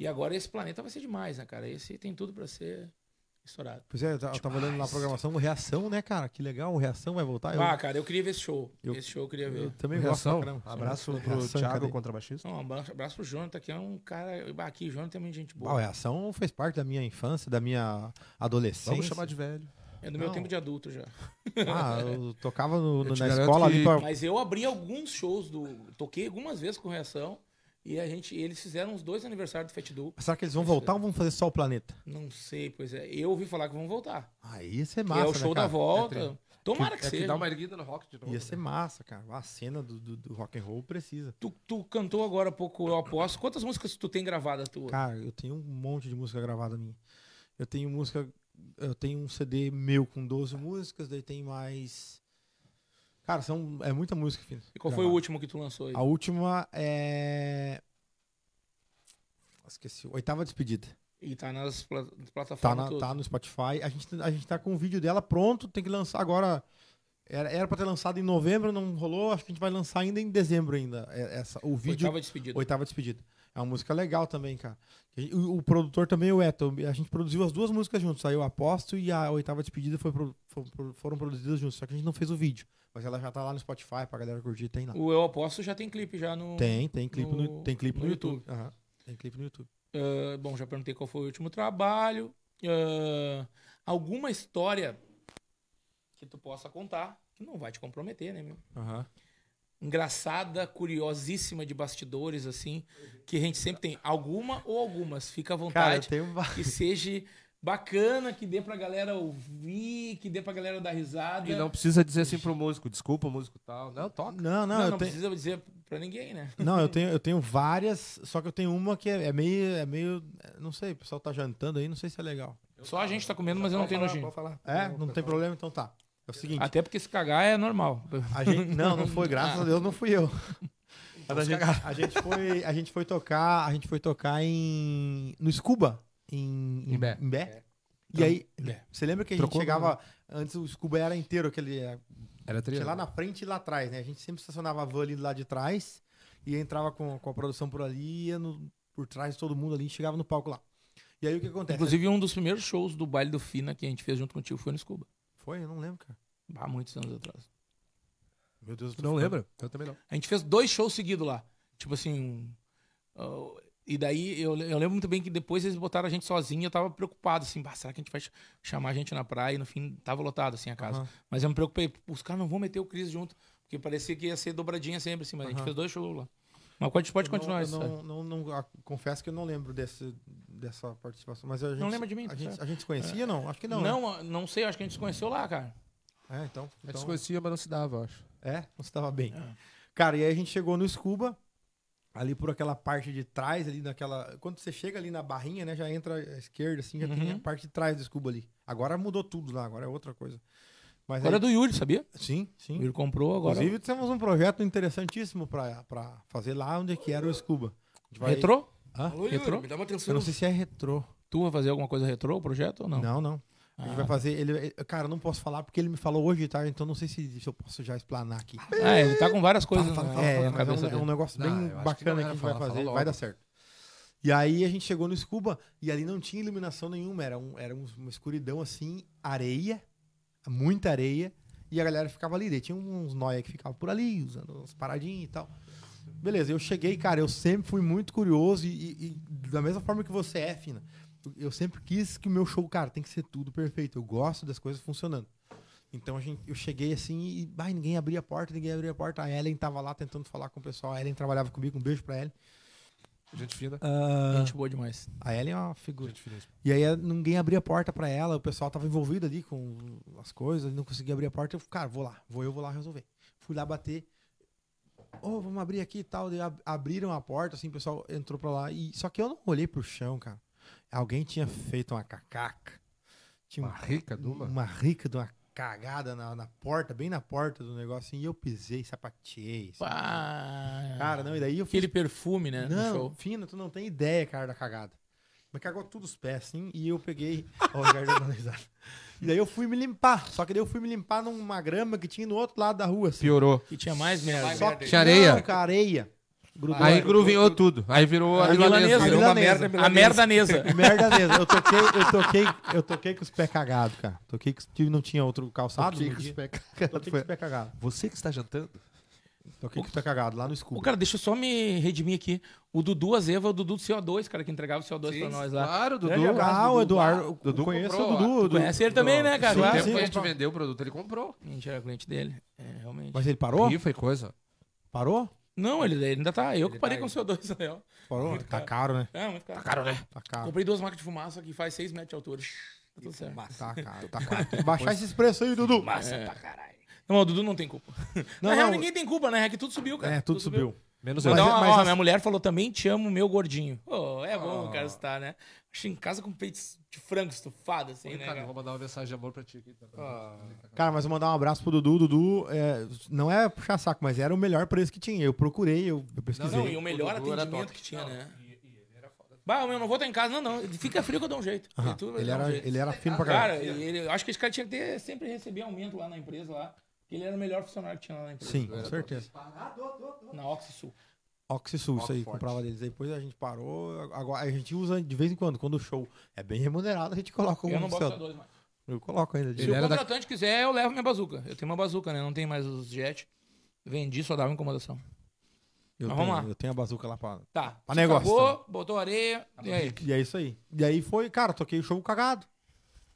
E, e, agora esse planeta vai ser demais, né, cara? Esse tem tudo para ser estourado.
Pois é, eu, eu tava olhando na programação Reação, né, cara? Que legal, Reação vai voltar. Eu... Ah, cara, eu queria
ver esse show. Eu, esse show eu queria ver. Eu também reação. gosto. Abraço
pro reação, Thiago, contrabaixista.
abraço, pro Jonathan, que é um cara... Ah, aqui, o Jonathan é muito gente boa. Ah,
reação fez parte da minha infância, da minha adolescência. Vamos chamar
de velho. É do meu tempo de adulto já. Ah, eu
tocava no- Eu na escola que- ali pra. Mas
eu abri alguns shows do. Toquei algumas vezes com reação. E a gente, eles fizeram os dois aniversários do Fat Duo. Será que eles vão voltar ou vão
fazer só o planeta?
Não sei, pois é. Eu ouvi falar que vão voltar. Ah, ia ser Que massa. é o né, show da volta. É, é Tomara que, É que dá uma erguida no rock de novo. Ia né?
ser massa, cara. A cena do, do, do rock and roll precisa. tu,
tu cantou agora há pouco, eu aposto. Quantas músicas tu tem gravada tua? Cara,
eu tenho um monte de música gravada minha. Eu tenho música eu tenho um CD meu com 12 músicas, daí tem mais. Cara, são, é muita música, filho. E qual gravada. foi o último que tu lançou aí? A última é. Esqueci. Oitava Despedida.
E tá nas tá plataformas. Tá, na, tá,
no Spotify. A gente, a gente tá com o vídeo dela pronto, tem que lançar agora. Era, era pra ter lançado em novembro, não rolou. Acho que a gente vai lançar ainda em dezembro ainda. É, essa, o vídeo. Oitava Despedida. Oitava Despedida. É uma música legal também, cara. O, o produtor também, o Eto, a gente produziu as duas músicas juntos. Saiu Aposto e a Oitava Despedida foi pro, foram produzidas juntos. Só que a gente não fez o vídeo. Mas ela já tá lá no Spotify pra galera curtir, tem lá.
O Eu Aposto já tem clipe já no... Tem, tem clipe no, no tem clipe no, no YouTube.
YouTube. Uhum. Tem clipe no YouTube.
Uh, bom, já perguntei qual foi o último trabalho. Uh, alguma história que tu possa contar, que não vai te comprometer, né, meu? Aham. Uhum engraçada, curiosíssima de bastidores, assim, que a gente sempre tem. Alguma ou algumas, fica à vontade. Cara, uma... Que seja bacana, que dê pra galera ouvir, que dê pra galera dar risada. E não
precisa dizer assim pro músico, desculpa,
músico tal. Não, toca. Não, não, não, não precisa
dizer pra ninguém, né?
Não, eu tenho, eu tenho várias, só que eu tenho uma que é, é meio, é meio. Não sei, o pessoal tá jantando aí, não sei se é legal.
Só a gente tá comendo, mas eu não tenho nojinho. É? Não tem
problema, então tá. É o seguinte. Até porque se cagar é normal.
A gente, não, não foi, graças ah. a Deus não
fui eu. a, gente, a, gente, foi, a gente foi tocar, a gente foi tocar em no Scuba em em, em Bé. Em Bé. É. E aí, você lembra que a gente Trocou chegava antes o Scuba era inteiro aquele é, era trilha. lá né? na frente e lá atrás, né? A gente sempre estacionava a van ali lá de trás e entrava com, com a produção por ali, ia no, por trás de todo mundo ali, chegava no palco lá. E aí o que acontece? Inclusive
um dos primeiros shows do baile do Fina que a gente fez junto com o tio foi no Scuba.
Foi? Eu não lembro, cara.
Há muitos anos atrás.
Meu Deus, céu. não lembra Eu também não.
A gente fez dois shows seguidos lá. Tipo assim. Uh, e daí eu, eu lembro muito bem que depois eles botaram a gente sozinho. Eu tava preocupado, assim, bah, será que a gente vai chamar a gente na praia? E no fim tava lotado, assim, a casa. Mas eu me preocupei, os caras não vão meter o Cris junto. Porque parecia que ia ser dobradinha sempre, assim. Mas a gente fez dois shows lá. Mas a pode continuar isso. Não,
não, não ah, confesso que eu não lembro desse, dessa participação. Mas a gente, não lembra de mim? A gente, a gente se conhecia, é. não? Acho que não. Né?
Não, né? não sei, acho que a gente se conheceu lá, cara. É, então. A gente então se
conhecia, mas não se dava, acho.
É, não se dava bem. É. Cara, e aí a gente chegou no Scuba, ali por aquela parte de trás, ali naquela. Quando você chega ali na barrinha, né? Já entra à esquerda, assim, já uhum. tem a parte de trás do Scuba ali. Agora mudou tudo lá, agora é outra coisa. Mas agora aí... é do Yuri, sabia? Sim, sim. O Yuri comprou agora. Inclusive, temos um projeto interessantíssimo para fazer lá onde é que era o Scuba. Vai... Retrô? Hã? retrô? me dá uma atenção. Eu não sei se é retrô. Tu vai fazer alguma coisa retrô, o projeto ou não? Não, não. A gente ah. vai fazer. Ele, cara, não posso falar porque ele me falou hoje, tá? Então não sei se, se eu posso já explanar aqui. Ah, é, ele tá com várias coisas fala, fala, fala, é, na cabeça. É, é um, dele. é um negócio bem não, bacana que, que a gente vai fazer, vai dar certo. E aí a gente chegou no Scuba e ali não tinha iluminação nenhuma, era, um, era uma escuridão assim, areia muita areia, e a galera ficava ali. Daí tinha uns noia que ficavam por ali, usando uns paradinhas e tal. Beleza, eu cheguei, cara, eu sempre fui muito curioso e, e, e, da mesma forma que você é, Fina, eu sempre quis que o meu show, cara, tem que ser tudo perfeito. Eu gosto das coisas funcionando. Então a gente, eu cheguei assim e ai, ninguém abria a porta, ninguém abria a porta. A Ellen tava lá tentando falar com o pessoal. A Ellen trabalhava comigo, um beijo pra Ellen. Gente fina. Uh, gente boa demais. A Ellen é uma figura. Gente E aí eh, ninguém abria a porta para ela, o pessoal tava envolvido ali com as coisas, não conseguia abrir a porta. Eu, cara, vou lá, vou eu, vou lá resolver. Fui lá bater. Ô, oh, vamos abrir aqui e tal. Ab abriram a porta, assim, o pessoal entrou pra lá. E, só que eu não olhei pro chão, cara. Alguém tinha feito uma cacaca. Tinha uma, uma rica de uma. Uma rica de uma cagada na, na, porta, bem na porta do negócio, e eu pisei, sapateei. Pá, cara, não, e daí eu fiz... Aquele perfume, né? Não, fino, tu não tem ideia, cara, da cagada. Mas cagou tudo os pés, assim, e eu peguei. Ó, o Ricardo dando E daí eu fui me limpar. Só que daí eu fui me limpar numa grama que tinha no outro lado da rua. Assim.
Piorou. E tinha mais merda. Só que, tinha areia. Não, cara,
areia. Grudou, aí grudou
tudo. Aí virou a, é a milanesa. A merda, A merdanesa. merdanesa. Eu toquei,
eu toquei, eu toquei com os pés cagados, cara. Toquei que não tinha outro calçado. Ah, toquei com os pés cagados. Foi... cagado. Você que está jantando? Toquei o... com os pés cagados, lá no escuro. O cara, deixa
eu só me redimir aqui. O Dudu Azeva é o Dudu do CO2, cara, que entregava o CO2 Sim, pra nós lá. Claro, Dudu. ah, o Eduardo. Ah, Dudu conheço o Dudu. conhece ele também, né, cara? O claro. que a gente vendeu o produto, ele comprou. A gente era cliente dele. É, realmente. Mas ele parou? Ih, foi coisa. Parou? Não, ele, ele ainda tá. Eu ele que parei tá com o CO2, na Parou? Muito tá caro. caro. né? É, muito tá caro. Tá caro, né? Tá caro. Comprei duas marcas de fumaça que faz 6 metros de altura. Tá tudo certo. Fumaça. Tá caro, tá caro. Tem que baixar esse preço aí, Dudu. Massa é. pra caralho. Não, o Dudu não tem culpa. Não, na real, ninguém tem culpa, né? É que tudo subiu, cara. É, tudo, tudo subiu. subiu. Menos então, eu. Mas, uma, mas ó, as... É- minha mulher falou também, te amo, meu gordinho. Oh, é bom, ah. cara, estar, né? achei em casa com peitos de frango estufado, assim, Oi, né?
Cara, cara, vou mandar uma mensagem de amor pra ti aqui. Tá? Ah.
Cara, mas vou mandar um abraço pro Dudu. Dudu, é, não é puxar saco, mas era o melhor preço que tinha. Eu procurei, eu, eu pesquisei. Não, não, e o melhor
o atendimento que tinha, não,
né? E, eu Bah, meu, não vou estar em casa, não, não. Fica frio que eu dou um jeito. ele, era, um jeito. ele era fino pra caralho. Cara, ele, acho que esse cara tinha que ter sempre receber aumento lá na empresa lá. Ele era o melhor funcionário que tinha lá na empresa. Sim, com certeza. Ah,
na Oxisul. Oxisul, isso aí, comprava deles. depois a gente parou. Agora, a gente usa de vez em quando, quando o show é bem remunerado, a gente coloca o Eu não boto dois mais. Eu coloco ainda. Se o contratante
da... quiser, eu levo minha bazuca. Eu tenho uma bazuca, né? Não tem mais os jet.
Vendi, só dava incomodação. Eu Mas tenho, vamos lá. Eu tenho a bazuca lá pra, tá. pra negócio. Acabou, botou areia, e aí? E é isso aí. E aí foi, cara, toquei o show cagado.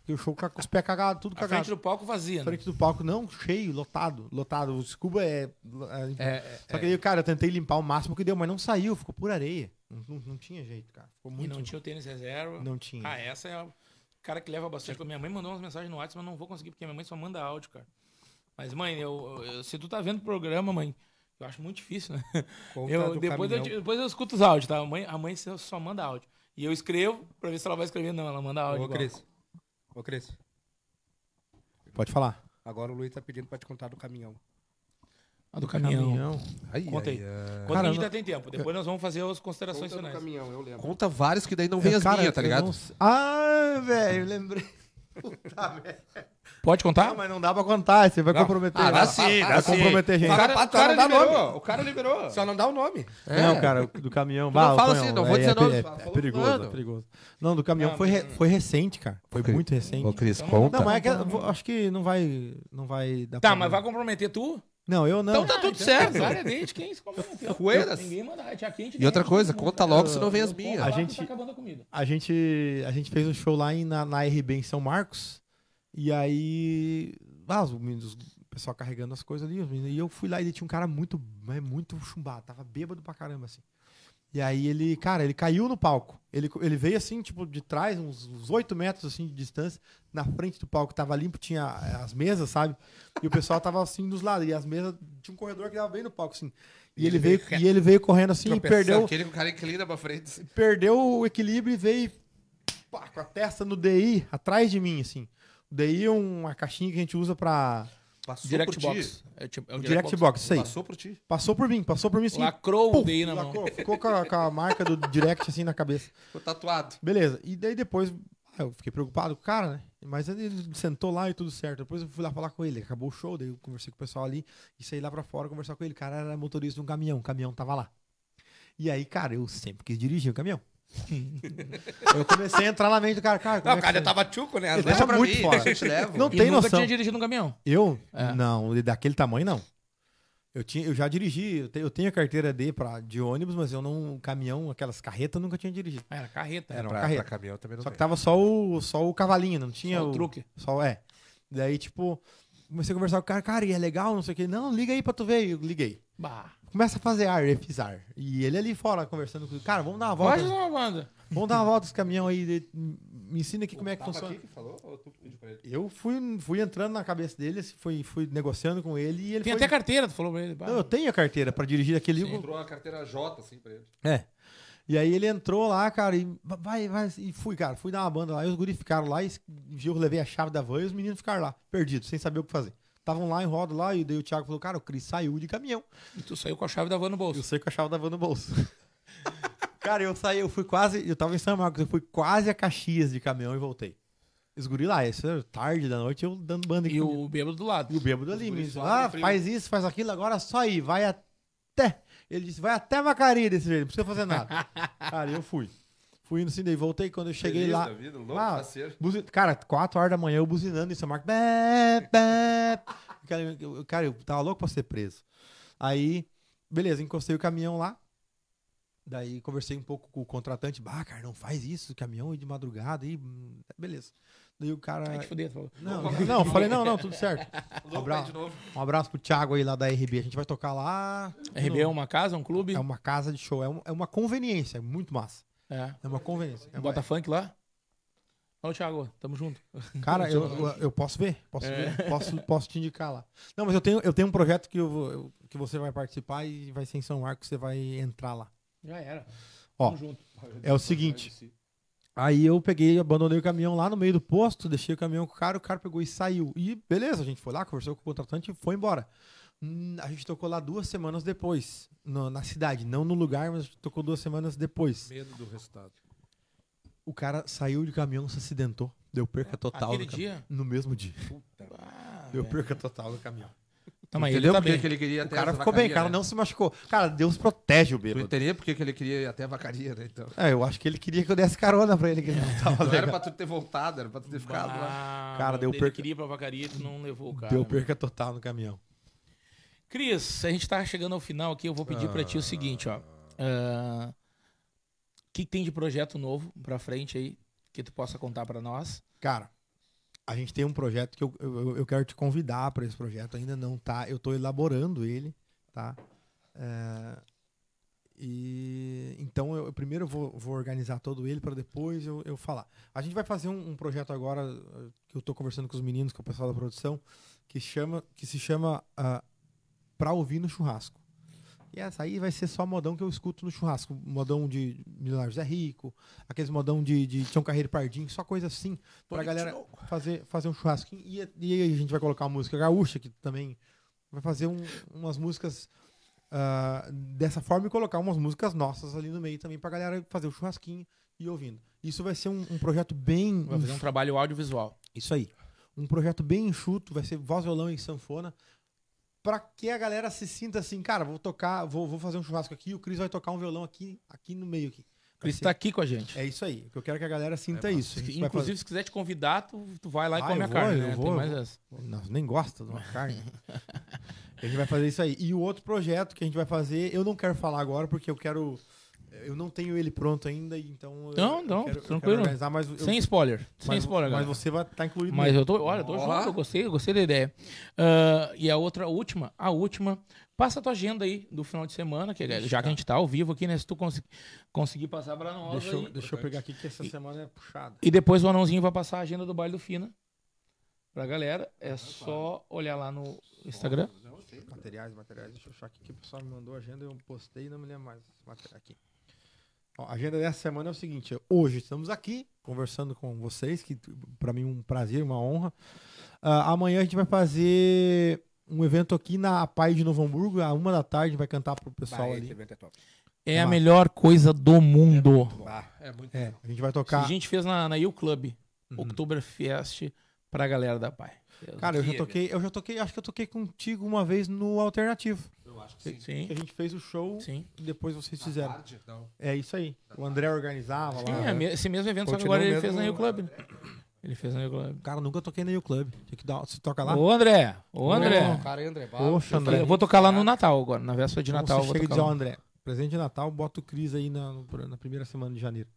E o show com os pés cagados, tudo cagado. A frente do
palco vazia. Né? Frente
do palco, não, cheio, lotado, lotado. O Scuba é é é, é. é, é Só que aí, cara, eu tentei limpar o máximo que deu, mas não saiu, ficou por areia. Não, não, não tinha
jeito, cara. Ficou muito. E não tinha o tênis reserva. Não tinha. Ah, essa é o cara que leva bastante. Minha mãe mandou umas mensagens no WhatsApp, mas não vou conseguir, porque minha mãe só manda áudio, cara. Mas, mãe, eu, eu se tu tá vendo o programa, mãe, eu acho muito difícil, né? eu, depois, eu, depois eu escuto os áudios, tá? A mãe, a mãe só manda áudio. E eu escrevo pra ver se ela vai escrever. Não, ela manda áudio. Ô, igual. Cris, Ô,
Cris. Pode falar.
Agora o Luiz tá pedindo pra te contar do caminhão.
Ah, do caminhão. caminhão. Conta aí. Conta que a gente ainda tem tempo. Depois
nós vamos fazer as considerações Conta
finais.
caminhão, eu lembro.
Conta vários que daí não
vem as cara, minhas, tá ligado? Não... Ah, velho,
lembrei.
Puta Pode contar? Não, mas não dá pra contar, você vai não. comprometer. Ah, dá vai, sim, dá vai sim. comprometer gente. O cara, o cara liberou, nome. o cara liberou. Só não dá o nome. É. Não, cara, do caminhão. Bah, não fala assim, não vou é dizer nome. É, é, é perigoso, é perigoso.
Não, do caminhão não, foi, re, foi recente, cara. Foi muito recente. Ô, Cris, então, conta. Não, mas é que, acho que não vai, não vai dar Tá, mas vai comprometer tu?
Não, eu não. Então tá tudo então, certo. Variamente, quem assim, Poeiras. Ninguém manda. É e outra né?
coisa, conta logo,
senão vem as minhas. A gente, tá a, gente, a gente fez um show lá em, na, na RB em São Marcos. E aí. Ah, os meninos, o pessoal carregando as coisas ali. e eu fui lá e tinha um cara muito, muito chumbado. Tava bêbado pra caramba, assim. E aí ele, cara, ele caiu no palco. Ele, ele veio assim, tipo, de trás, uns, oito 8 metros assim de distância. Na frente do palco tava limpo, tinha eh, as mesas, sabe? E o pessoal tava assim dos lados. E as mesas. Tinha um corredor que dava bem no palco, assim. E ele, ele veio, veio, e ele veio correndo assim e perdeu. Aquele
que o cara inclina pra frente.
Assim. Perdeu o equilíbrio e veio pá, com a testa no DI, atrás de mim, assim. O DI é uma caixinha que a gente usa pra Passou direct por box. ti. É, tipo, é o, direct, direct box, isso aí. Passou por ti. Passou por mim, passou por mim sim. Lacrou Pum, o DI na lacrou, mão. Ficou com a, com a, marca do direct assim na cabeça. Ficou tatuado. Beleza. E daí depois ah, eu fiquei preocupado com o cara, né? Mas ele sentou lá e tudo certo. Depois eu fui lá falar com ele. Acabou o show, daí eu conversei com o pessoal ali e saí lá pra fora conversar com ele. O cara era motorista de um caminhão, o caminhão tava lá. E aí, cara, eu sempre quis dirigir o caminhão eu comecei a entrar na mente do cara, cara. Não, é o cara já tava tchuco, né? Deixa pra muito mim, fora. eu te levo. Não e tem nunca noção. tinha dirigido um caminhão? Eu? É. Não, daquele tamanho não. Eu, tinha, eu já dirigi, eu, te, eu tenho a carteira D pra, de ônibus, mas eu não. Caminhão, aquelas carretas, nunca tinha dirigido. Ah, era carreta, era pra, carreta. Pra
caminhão também não Só que
tava só o, só o cavalinho, não tinha. Só o, o truque. Só, é. Daí, tipo, comecei a conversar com o cara, cara, e é legal, não sei o quê. Não, liga aí pra tu ver. Eu liguei. Bah começa a fazer ar, ele E ele ali fora conversando com o cara, vamos dar uma volta. uma banda. Vamos dar uma volta esse caminhão aí, de, me ensina aqui o como é que funciona. Aqui
que falou, ou tu pediu pra ele?
Eu fui, fui entrando na cabeça dele, assim, fui, fui negociando com ele e ele Tem foi... até carteira,
tu falou pra ele. Não, eu tenho a carteira pra dirigir aquele... Ele entrou uma carteira J, assim, pra ele.
É. E aí ele entrou lá, cara, e vai, vai, e fui, cara, fui dar uma banda lá, e os guris ficaram lá, e eu levei a chave da van e os meninos ficaram lá, perdidos, sem saber o que fazer. Estavam lá em roda lá, e daí o Thiago falou, cara, o Cris saiu de caminhão. E tu saiu com a chave da van no bolso. Eu saí com a chave da van no bolso. cara, eu saí, eu fui quase, eu tava em São Marcos, eu fui quase a Caxias de caminhão e voltei. Os guri lá, isso era é tarde da noite, eu dando banda aqui. E o bêbado do lado. E o bêbado ali, me disse, ah, faz isso, faz aquilo, agora só ir vai até. Ele disse, vai até Vacaria desse jeito, não precisa fazer nada. cara, eu fui. Fui indo assim e voltei. Quando eu cheguei Feliz lá. Vida, louco, lá ah, buzin... Cara, 4 horas da manhã eu buzinando em São Marcos. Bé, bé. Cara, eu, cara, eu tava louco pra ser preso. Aí, beleza, encostei o caminhão lá. Daí conversei um pouco com o contratante. Bah, cara, não faz isso, caminhão de madrugada. E... Hum, beleza. Daí o cara. Ai, te fuder, falou. Não, não, não falei, não, não, tudo certo. Um abraço, um abraço pro Thiago aí lá da RB. A gente vai tocar lá. RB é no... é uma casa, um clube? É uma casa de show. É, um, é uma conveniência, é muito massa. É. É uma conveniência. É Bota é. funk lá? Fala, Thiago, tamo junto. Cara, eu, eu, eu posso ver, posso é. ver, posso, posso te indicar lá. Não, mas eu tenho, eu tenho um projeto que, eu, eu, que você vai participar e vai ser em São Marcos, você vai entrar lá. Já era. Ó, tamo junto. É o seguinte. Aí eu peguei, abandonei o caminhão lá no meio do posto, deixei o caminhão com o cara, o cara pegou e saiu. E beleza, a gente foi lá, conversou com o contratante e foi embora. Hum, a gente tocou lá duas semanas depois, no, na cidade. Não no lugar, mas tocou duas semanas depois.
Medo do resultado.
O cara saiu de caminhão, se acidentou. Deu perca total. Aquele no dia?
No mesmo dia. Puta, ah, deu velho. perca total no caminhão. Não, mas ele tá Que ele queria o cara ficou bem, o cara né? não se machucou. Cara, Deus protege o bêbado. Tu entendia porque que ele queria ir até a vacaria, né? Então.
É, eu acho que ele queria que eu desse carona pra ele, que ele não tava Não era pra tu ter
voltado, era pra tu ter ficado bah,
lá. Cara, deu ele perca. Ele queria ir pra vacaria, tu não levou o cara. Deu né? perca total no caminhão. Cris, a gente está chegando ao final aqui, eu vou pedir ah. para ti o seguinte, ó. Uh, que tem de projeto novo para frente aí que tu possa contar para nós?
Cara, a gente tem um projeto que eu, eu, eu quero te convidar para esse projeto. Ainda não tá, eu estou elaborando ele, tá? É, e então eu, eu primeiro vou, vou, organizar todo ele para depois eu, eu falar. A gente vai fazer um, um projeto agora eh, que eu estou conversando com os meninos, com o pessoal da produção, que chama que se chama uh, para ouvir no churrasco. E essa aí vai ser só modão que eu escuto no churrasco. Modão de Milionário Zé Rico, aqueles modão de, de Tião Carreiro Pardinho, só coisa assim, pra Bonito. galera fazer, fazer um churrasco. E, e aí a gente vai colocar uma música gaúcha, que também vai fazer um, umas músicas uh, dessa forma e colocar umas músicas nossas ali no meio também pra galera fazer o churrasquinho e ouvindo. Isso vai ser um, um projeto bem. Vai fazer um
trabalho audiovisual. Isso
aí. Um projeto bem enxuto, vai ser voz, violão e sanfona para que a galera se sinta assim, cara, vou tocar, vou, vou fazer um churrasco aqui, o Cris vai tocar um violão aqui, aqui no meio aqui. Cris tá aqui com a gente. É isso aí. Eu quero é que a galera sinta é, isso. Inclusive,
se quiser te convidar, tu, tu vai lá ah, e come a vou, carne. Eu né? vou, Tem mais eu
essa. Não, nem gosta de uma carne. a gente vai fazer isso aí. E o outro projeto que a gente vai fazer, eu não quero falar agora, porque eu quero eu não tenho ele pronto ainda, então. Não, não, quero, tranquilo. Organizar, eu, sem spoiler. Mas, sem spoiler, mas você vai estar tá incluído.
Mas eu tô. Olha, eu tô junto, eu gostei, eu gostei da ideia. Uh, e a outra, a última, a última. Passa a tua agenda aí do final de semana, que, já tá. que a gente tá ao vivo aqui, né? Se tu cons conseguir passar pra nós. Deixa, aí, deixa eu pegar aqui que essa e, semana é puxada. E depois o anãozinho vai passar a agenda do baile do Fina pra galera. É ah, só claro.
olhar lá no Instagram. É materiais, materiais. Deixa eu achar aqui que o pessoal me mandou a agenda, eu postei e não me lembro mais. Aqui. A agenda dessa semana é o seguinte: é, hoje estamos aqui conversando com vocês, que para mim é um prazer, uma honra. Uh, amanhã a gente vai fazer um evento aqui na Pai de Novo Hamburgo, a uma da tarde, vai cantar pro pessoal bah, ali. É, é a melhor coisa do mundo. É, é, é A gente vai tocar. a
gente fez na, na U Club, uhum. Oktoberfest, pra galera da Pai. Deus cara, eu já toquei,
eu já toquei, acho que eu toquei contigo uma vez no Alternativo. Eu acho que sim. sim. a gente fez o show sim. e depois vocês fizeram. Tarde, então. É isso aí. O André organizava sim, lá. Sim, é, esse mesmo evento, só que agora ele fez no Rio Club. Né? Ele fez no New Club. Cara, nunca toquei no New Club. Tem que dar, se toca lá. Ô, André. Ô, André. Ô, cara, André Barro. André. Eu vou tocar
lá no Natal agora, na véspera de Natal. Você chega e diz, ó, André,
presente de Natal, bota o Cris aí na, na primeira semana de janeiro.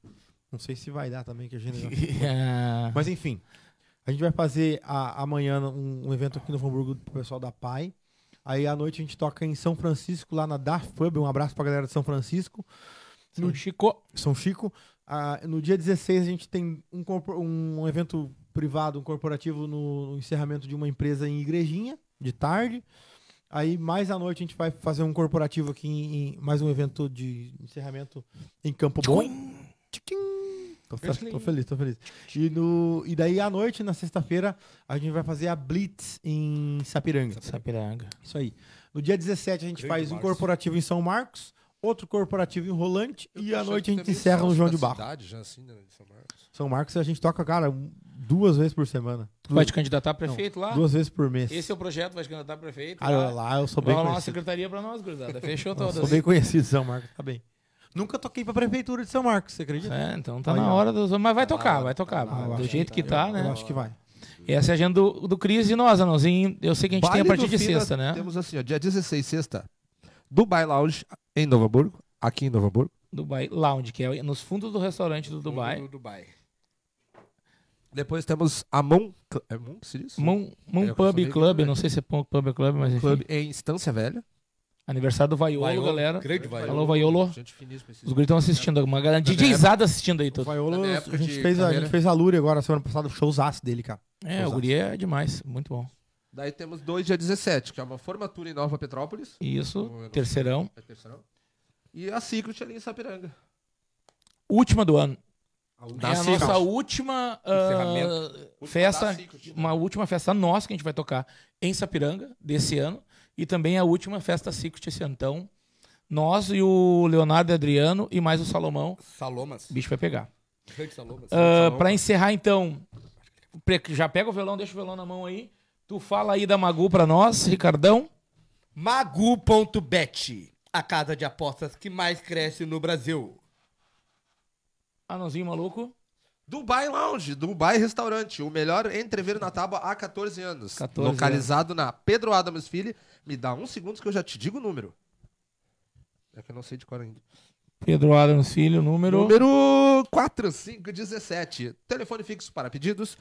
Não sei se vai dar também, que a gente... É. Mas enfim, a gente vai fazer a, amanhã um, um, evento aqui no Hamburgo pro pessoal da PAI. Aí à noite a gente toca em São Francisco, lá na Dark Um abraço pra galera de São Francisco. São no, Chico. São Chico. Ah, no dia 16 a gente tem um, um evento privado, um corporativo no, no, encerramento de uma empresa em Igrejinha, de tarde. Aí mais à noite a gente vai fazer um corporativo aqui em, em mais um evento de encerramento em Campo Bom. Tchim. Tô, tô feliz, tô feliz. E, no, e daí à noite, na sexta-feira, a gente vai fazer a Blitz em Sapiranga. Sapiranga. Isso aí. No dia 17, a gente faz um corporativo em São Marcos, outro corporativo em Rolante e à noite a gente encerra no João de Barro.
Cidade, já assim, né, de São,
Marcos. São Marcos a gente toca, cara, duas vezes por semana. Tu vai te candidatar a prefeito Não, lá? Duas vezes por mês. Esse é o
projeto, vai te candidatar a prefeito. Ah, lá, lá eu sou
bem vai conhecido. Vai uma secretaria pra nós, gurizada. Fechou todas. sou bem conhecido, São Marcos, tá bem. Nunca toquei pra prefeitura de São Marcos, você acredita? É, então tá na
hora dos. Mas vai tá tocar, vai tocar. Tá do jeito que que tá, Eu, né? eu acho que vai. Essa é a agenda do, do Cris e nós, Anãozinho. Eu sei que a gente tem a partir de Fina, sexta, né?
Temos assim, ó, dia 16, sexta, Dubai Lounge em Novo Hamburgo, aqui em Novo Hamburgo. Dubai Lounge, que
é nos fundos do restaurante do Dubai. Do Dubai. Depois
temos a Moon,
é Moon
se diz? Moon, Moon É, Pub Club, né? não sei se é Pub Club, mas enfim. Club em Estância Velha.
Aniversário do Vaiolo, Vaiolo galera. Grande Vaiolo. Alô, Vaiolo. Gente Os gritos estão assistindo. Uma galera DJizada assistindo aí. todos. Vaiolo, a gente, fez, a gente fez a Lúria agora, semana passada, o showzaço dele, cara. É, showzaço. o guri é demais. Muito bom.
Daí temos dois dia 17, que é uma formatura em Nova Petrópolis. Isso, terceirão. É terceirão. E a Secret ali em Sapiranga.
Última do ano. A é última. É a nossa última, uh, última festa, né? uma última festa nossa que a gente vai tocar em Sapiranga desse ano e também a última festa Secret esse antão. Então, nós e o Leonardo e Adriano e mais o Salomão. Salomas. O bicho vai pegar. Uh, ah, para encerrar, então, já pega o violão, deixa o violão na mão aí. Tu fala aí da Magu para nós, Ricardão.
Magu.bet, a casa de apostas que mais cresce no Brasil. Anãozinho maluco. Dubai Lounge, Dubai Restaurante, o melhor entreveiro na tábua há 14 anos. 14 localizado anos. na Pedro Adams Filho. Me dá uns segundos que eu já te digo o número. É que eu não sei de cor ainda.
Pedro Adams Filho, número.
Número 4517. Telefone fixo para pedidos: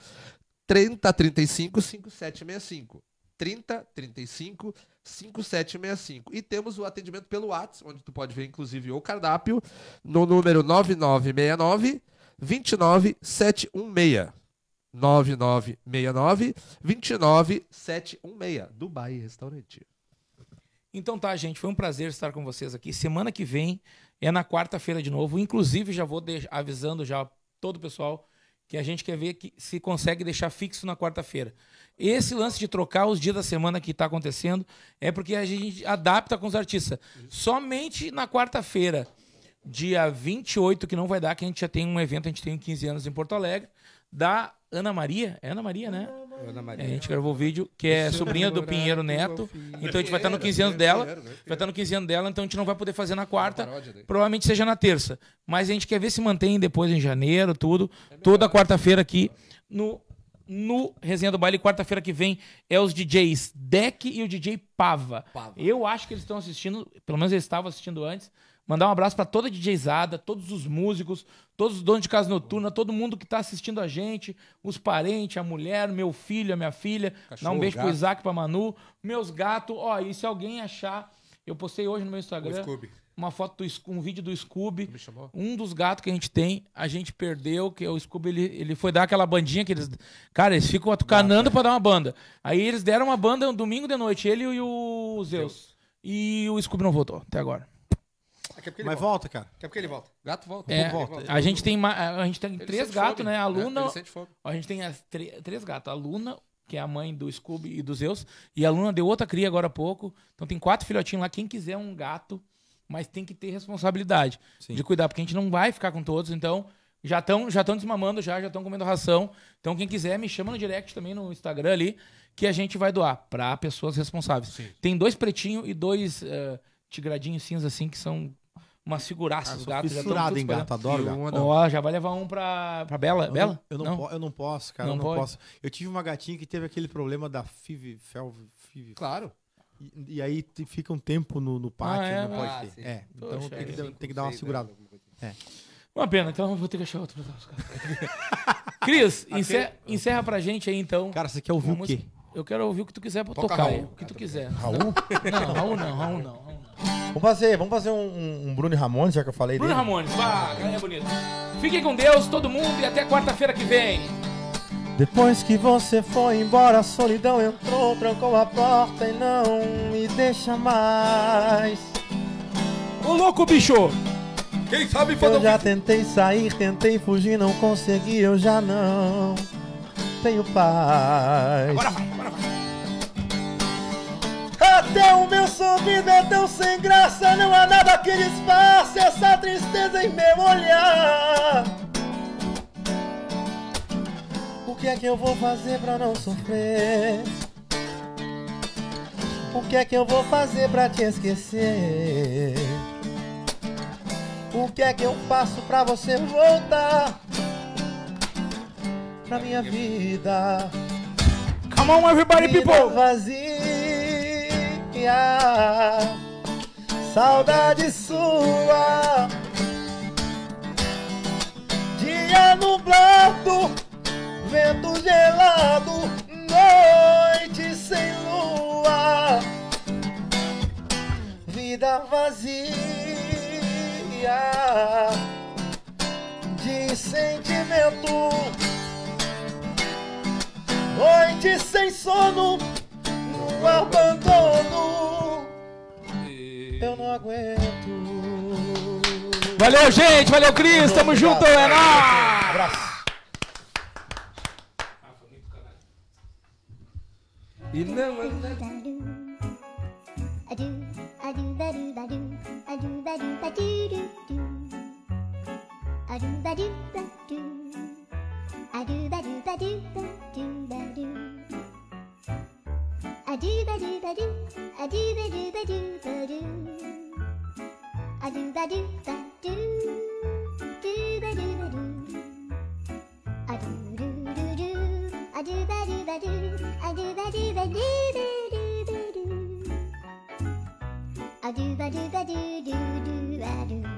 3035 5765. 3035 5765. E temos o atendimento pelo WhatsApp, onde tu pode ver inclusive o cardápio, no número 9969 29716. 9969 29716. Dubai Restaurante.
Então tá, gente, foi um prazer estar com vocês aqui. Semana que vem é na quarta-feira de novo. Inclusive, já vou avisando já todo o pessoal que a gente quer ver que se consegue deixar fixo na quarta-feira. Esse lance de trocar os dias da semana que está acontecendo é porque a gente adapta com os artistas. Somente na quarta-feira dia 28, que não vai dar, que a gente já tem um evento, a gente tem 15 anos em Porto Alegre, da Ana Maria. É Ana Maria, né?
Ana Maria. É, a gente gravou o vídeo,
que é, é sobrinha do Pinheiro Neto. Então a gente vai estar no 15 anos dela. Vai estar no 15 anos dela, então a gente não vai poder fazer na quarta. Provavelmente seja na terça. Mas a gente quer ver se mantém depois em janeiro, tudo. É Toda assim. quarta-feira aqui no no Resenha do Baile. Quarta-feira que vem é os DJs Deck e o DJ Pava. Pava. Eu acho que eles estão assistindo, pelo menos eles estavam assistindo antes, Mandar um abraço para toda a DJzada, todos os músicos, todos os donos de casa noturna, todo mundo que está assistindo a gente, os parentes, a mulher, meu filho, a minha filha. Cachorro, Dá um beijo gato. pro Isaac, pra Manu, meus gatos. Ó, e se alguém achar, eu postei hoje no meu Instagram uma foto, do, um vídeo do Scooby. Um dos gatos que a gente tem, a gente perdeu, que o Scooby ele, ele foi dar aquela bandinha que eles. Cara, eles ficam atucanando para dar uma banda. Aí eles deram uma banda um domingo de noite, ele e o Zeus. Deus. E o Scooby não voltou até agora. Mas volta. volta. cara.
É porque ele volta. Gato volta. É,
volta. A gente tem, a gente tem ele três gatos, né? A é, Luna. A gente tem três gatos. A Luna, que é a mãe do Scooby e dos Zeus. E a Luna deu outra cria agora há pouco. Então tem quatro filhotinhos lá. Quem quiser um gato, mas tem que ter responsabilidade Sim. de cuidar, porque a gente não vai ficar com todos. Então já estão já tão desmamando, já já estão comendo ração. Então quem quiser, me chama no direct também no Instagram ali, que a gente vai doar para pessoas responsáveis. Sim. Tem dois pretinhos e dois uh, tigradinhos cinza assim, que são uma figuraça. Ah, os gatos já estão em gato, adoro gato. Ó, oh, já vai levar um pra, pra Bela. Eu Bela? Não, eu, não, não? eu não posso, cara. Não eu não pode. posso.
Eu tive uma gatinha que teve aquele problema da FIV, FELV, FIV. Claro. E, e aí fica um tempo no, no pátio, ah, é? não pode ah, ter. É, então Poxa, tem, que, é assim, tem que dar uma né? segurada. É. Uma
pena, então eu vou ter que achar outro. Cris, encerra, encerra pra gente aí então.
Cara, você quer ouvir o quê? Eu quero ouvir o que tu quiser pra Toca tocar. Raul, o que tu quiser. Raul? Não, Raul não, Raul não. Vamos fazer, vamos fazer um, um Bruno Ramones, já que eu falei Bruno dele. Ramones, vá, galera é bonita.
Fiquem com Deus, todo mundo, e até quarta-feira que vem.
Depois que você foi embora, a solidão entrou, trancou a porta e não me deixa mais. Ô louco, bicho! Quem sabe fazer Eu já tentei sair, tentei fugir, não consegui, eu já não tenho paz. Agora vai, agora vai até o meu sorriso é tão sem graça Não há nada que disfarce essa tristeza em meu olhar O que é que eu vou fazer pra não sofrer? O que é que eu vou fazer pra te esquecer? O que é que eu faço pra você voltar pra minha vida? Come on everybody people! Vida vazia maquiar saudade sua. Dia nublado, vento gelado, noite sem lua, vida vazia de sentimento, noite sem sono o abandono. Eu não aguento.
Valeu, gente. Valeu, Cris. Tamo
junto, é nóis.
Abraço.
E não, adu
ba do ba do ba do ba do ba adu ba do ba do ba do ba do A do ba do ba do, a do ba do ba do ba do. A do ba do ba do, do ba do ba do. A do do do do, a do ba do ba do, a do ba do ba do ba do ba do. A do ba do ba do do do ba do.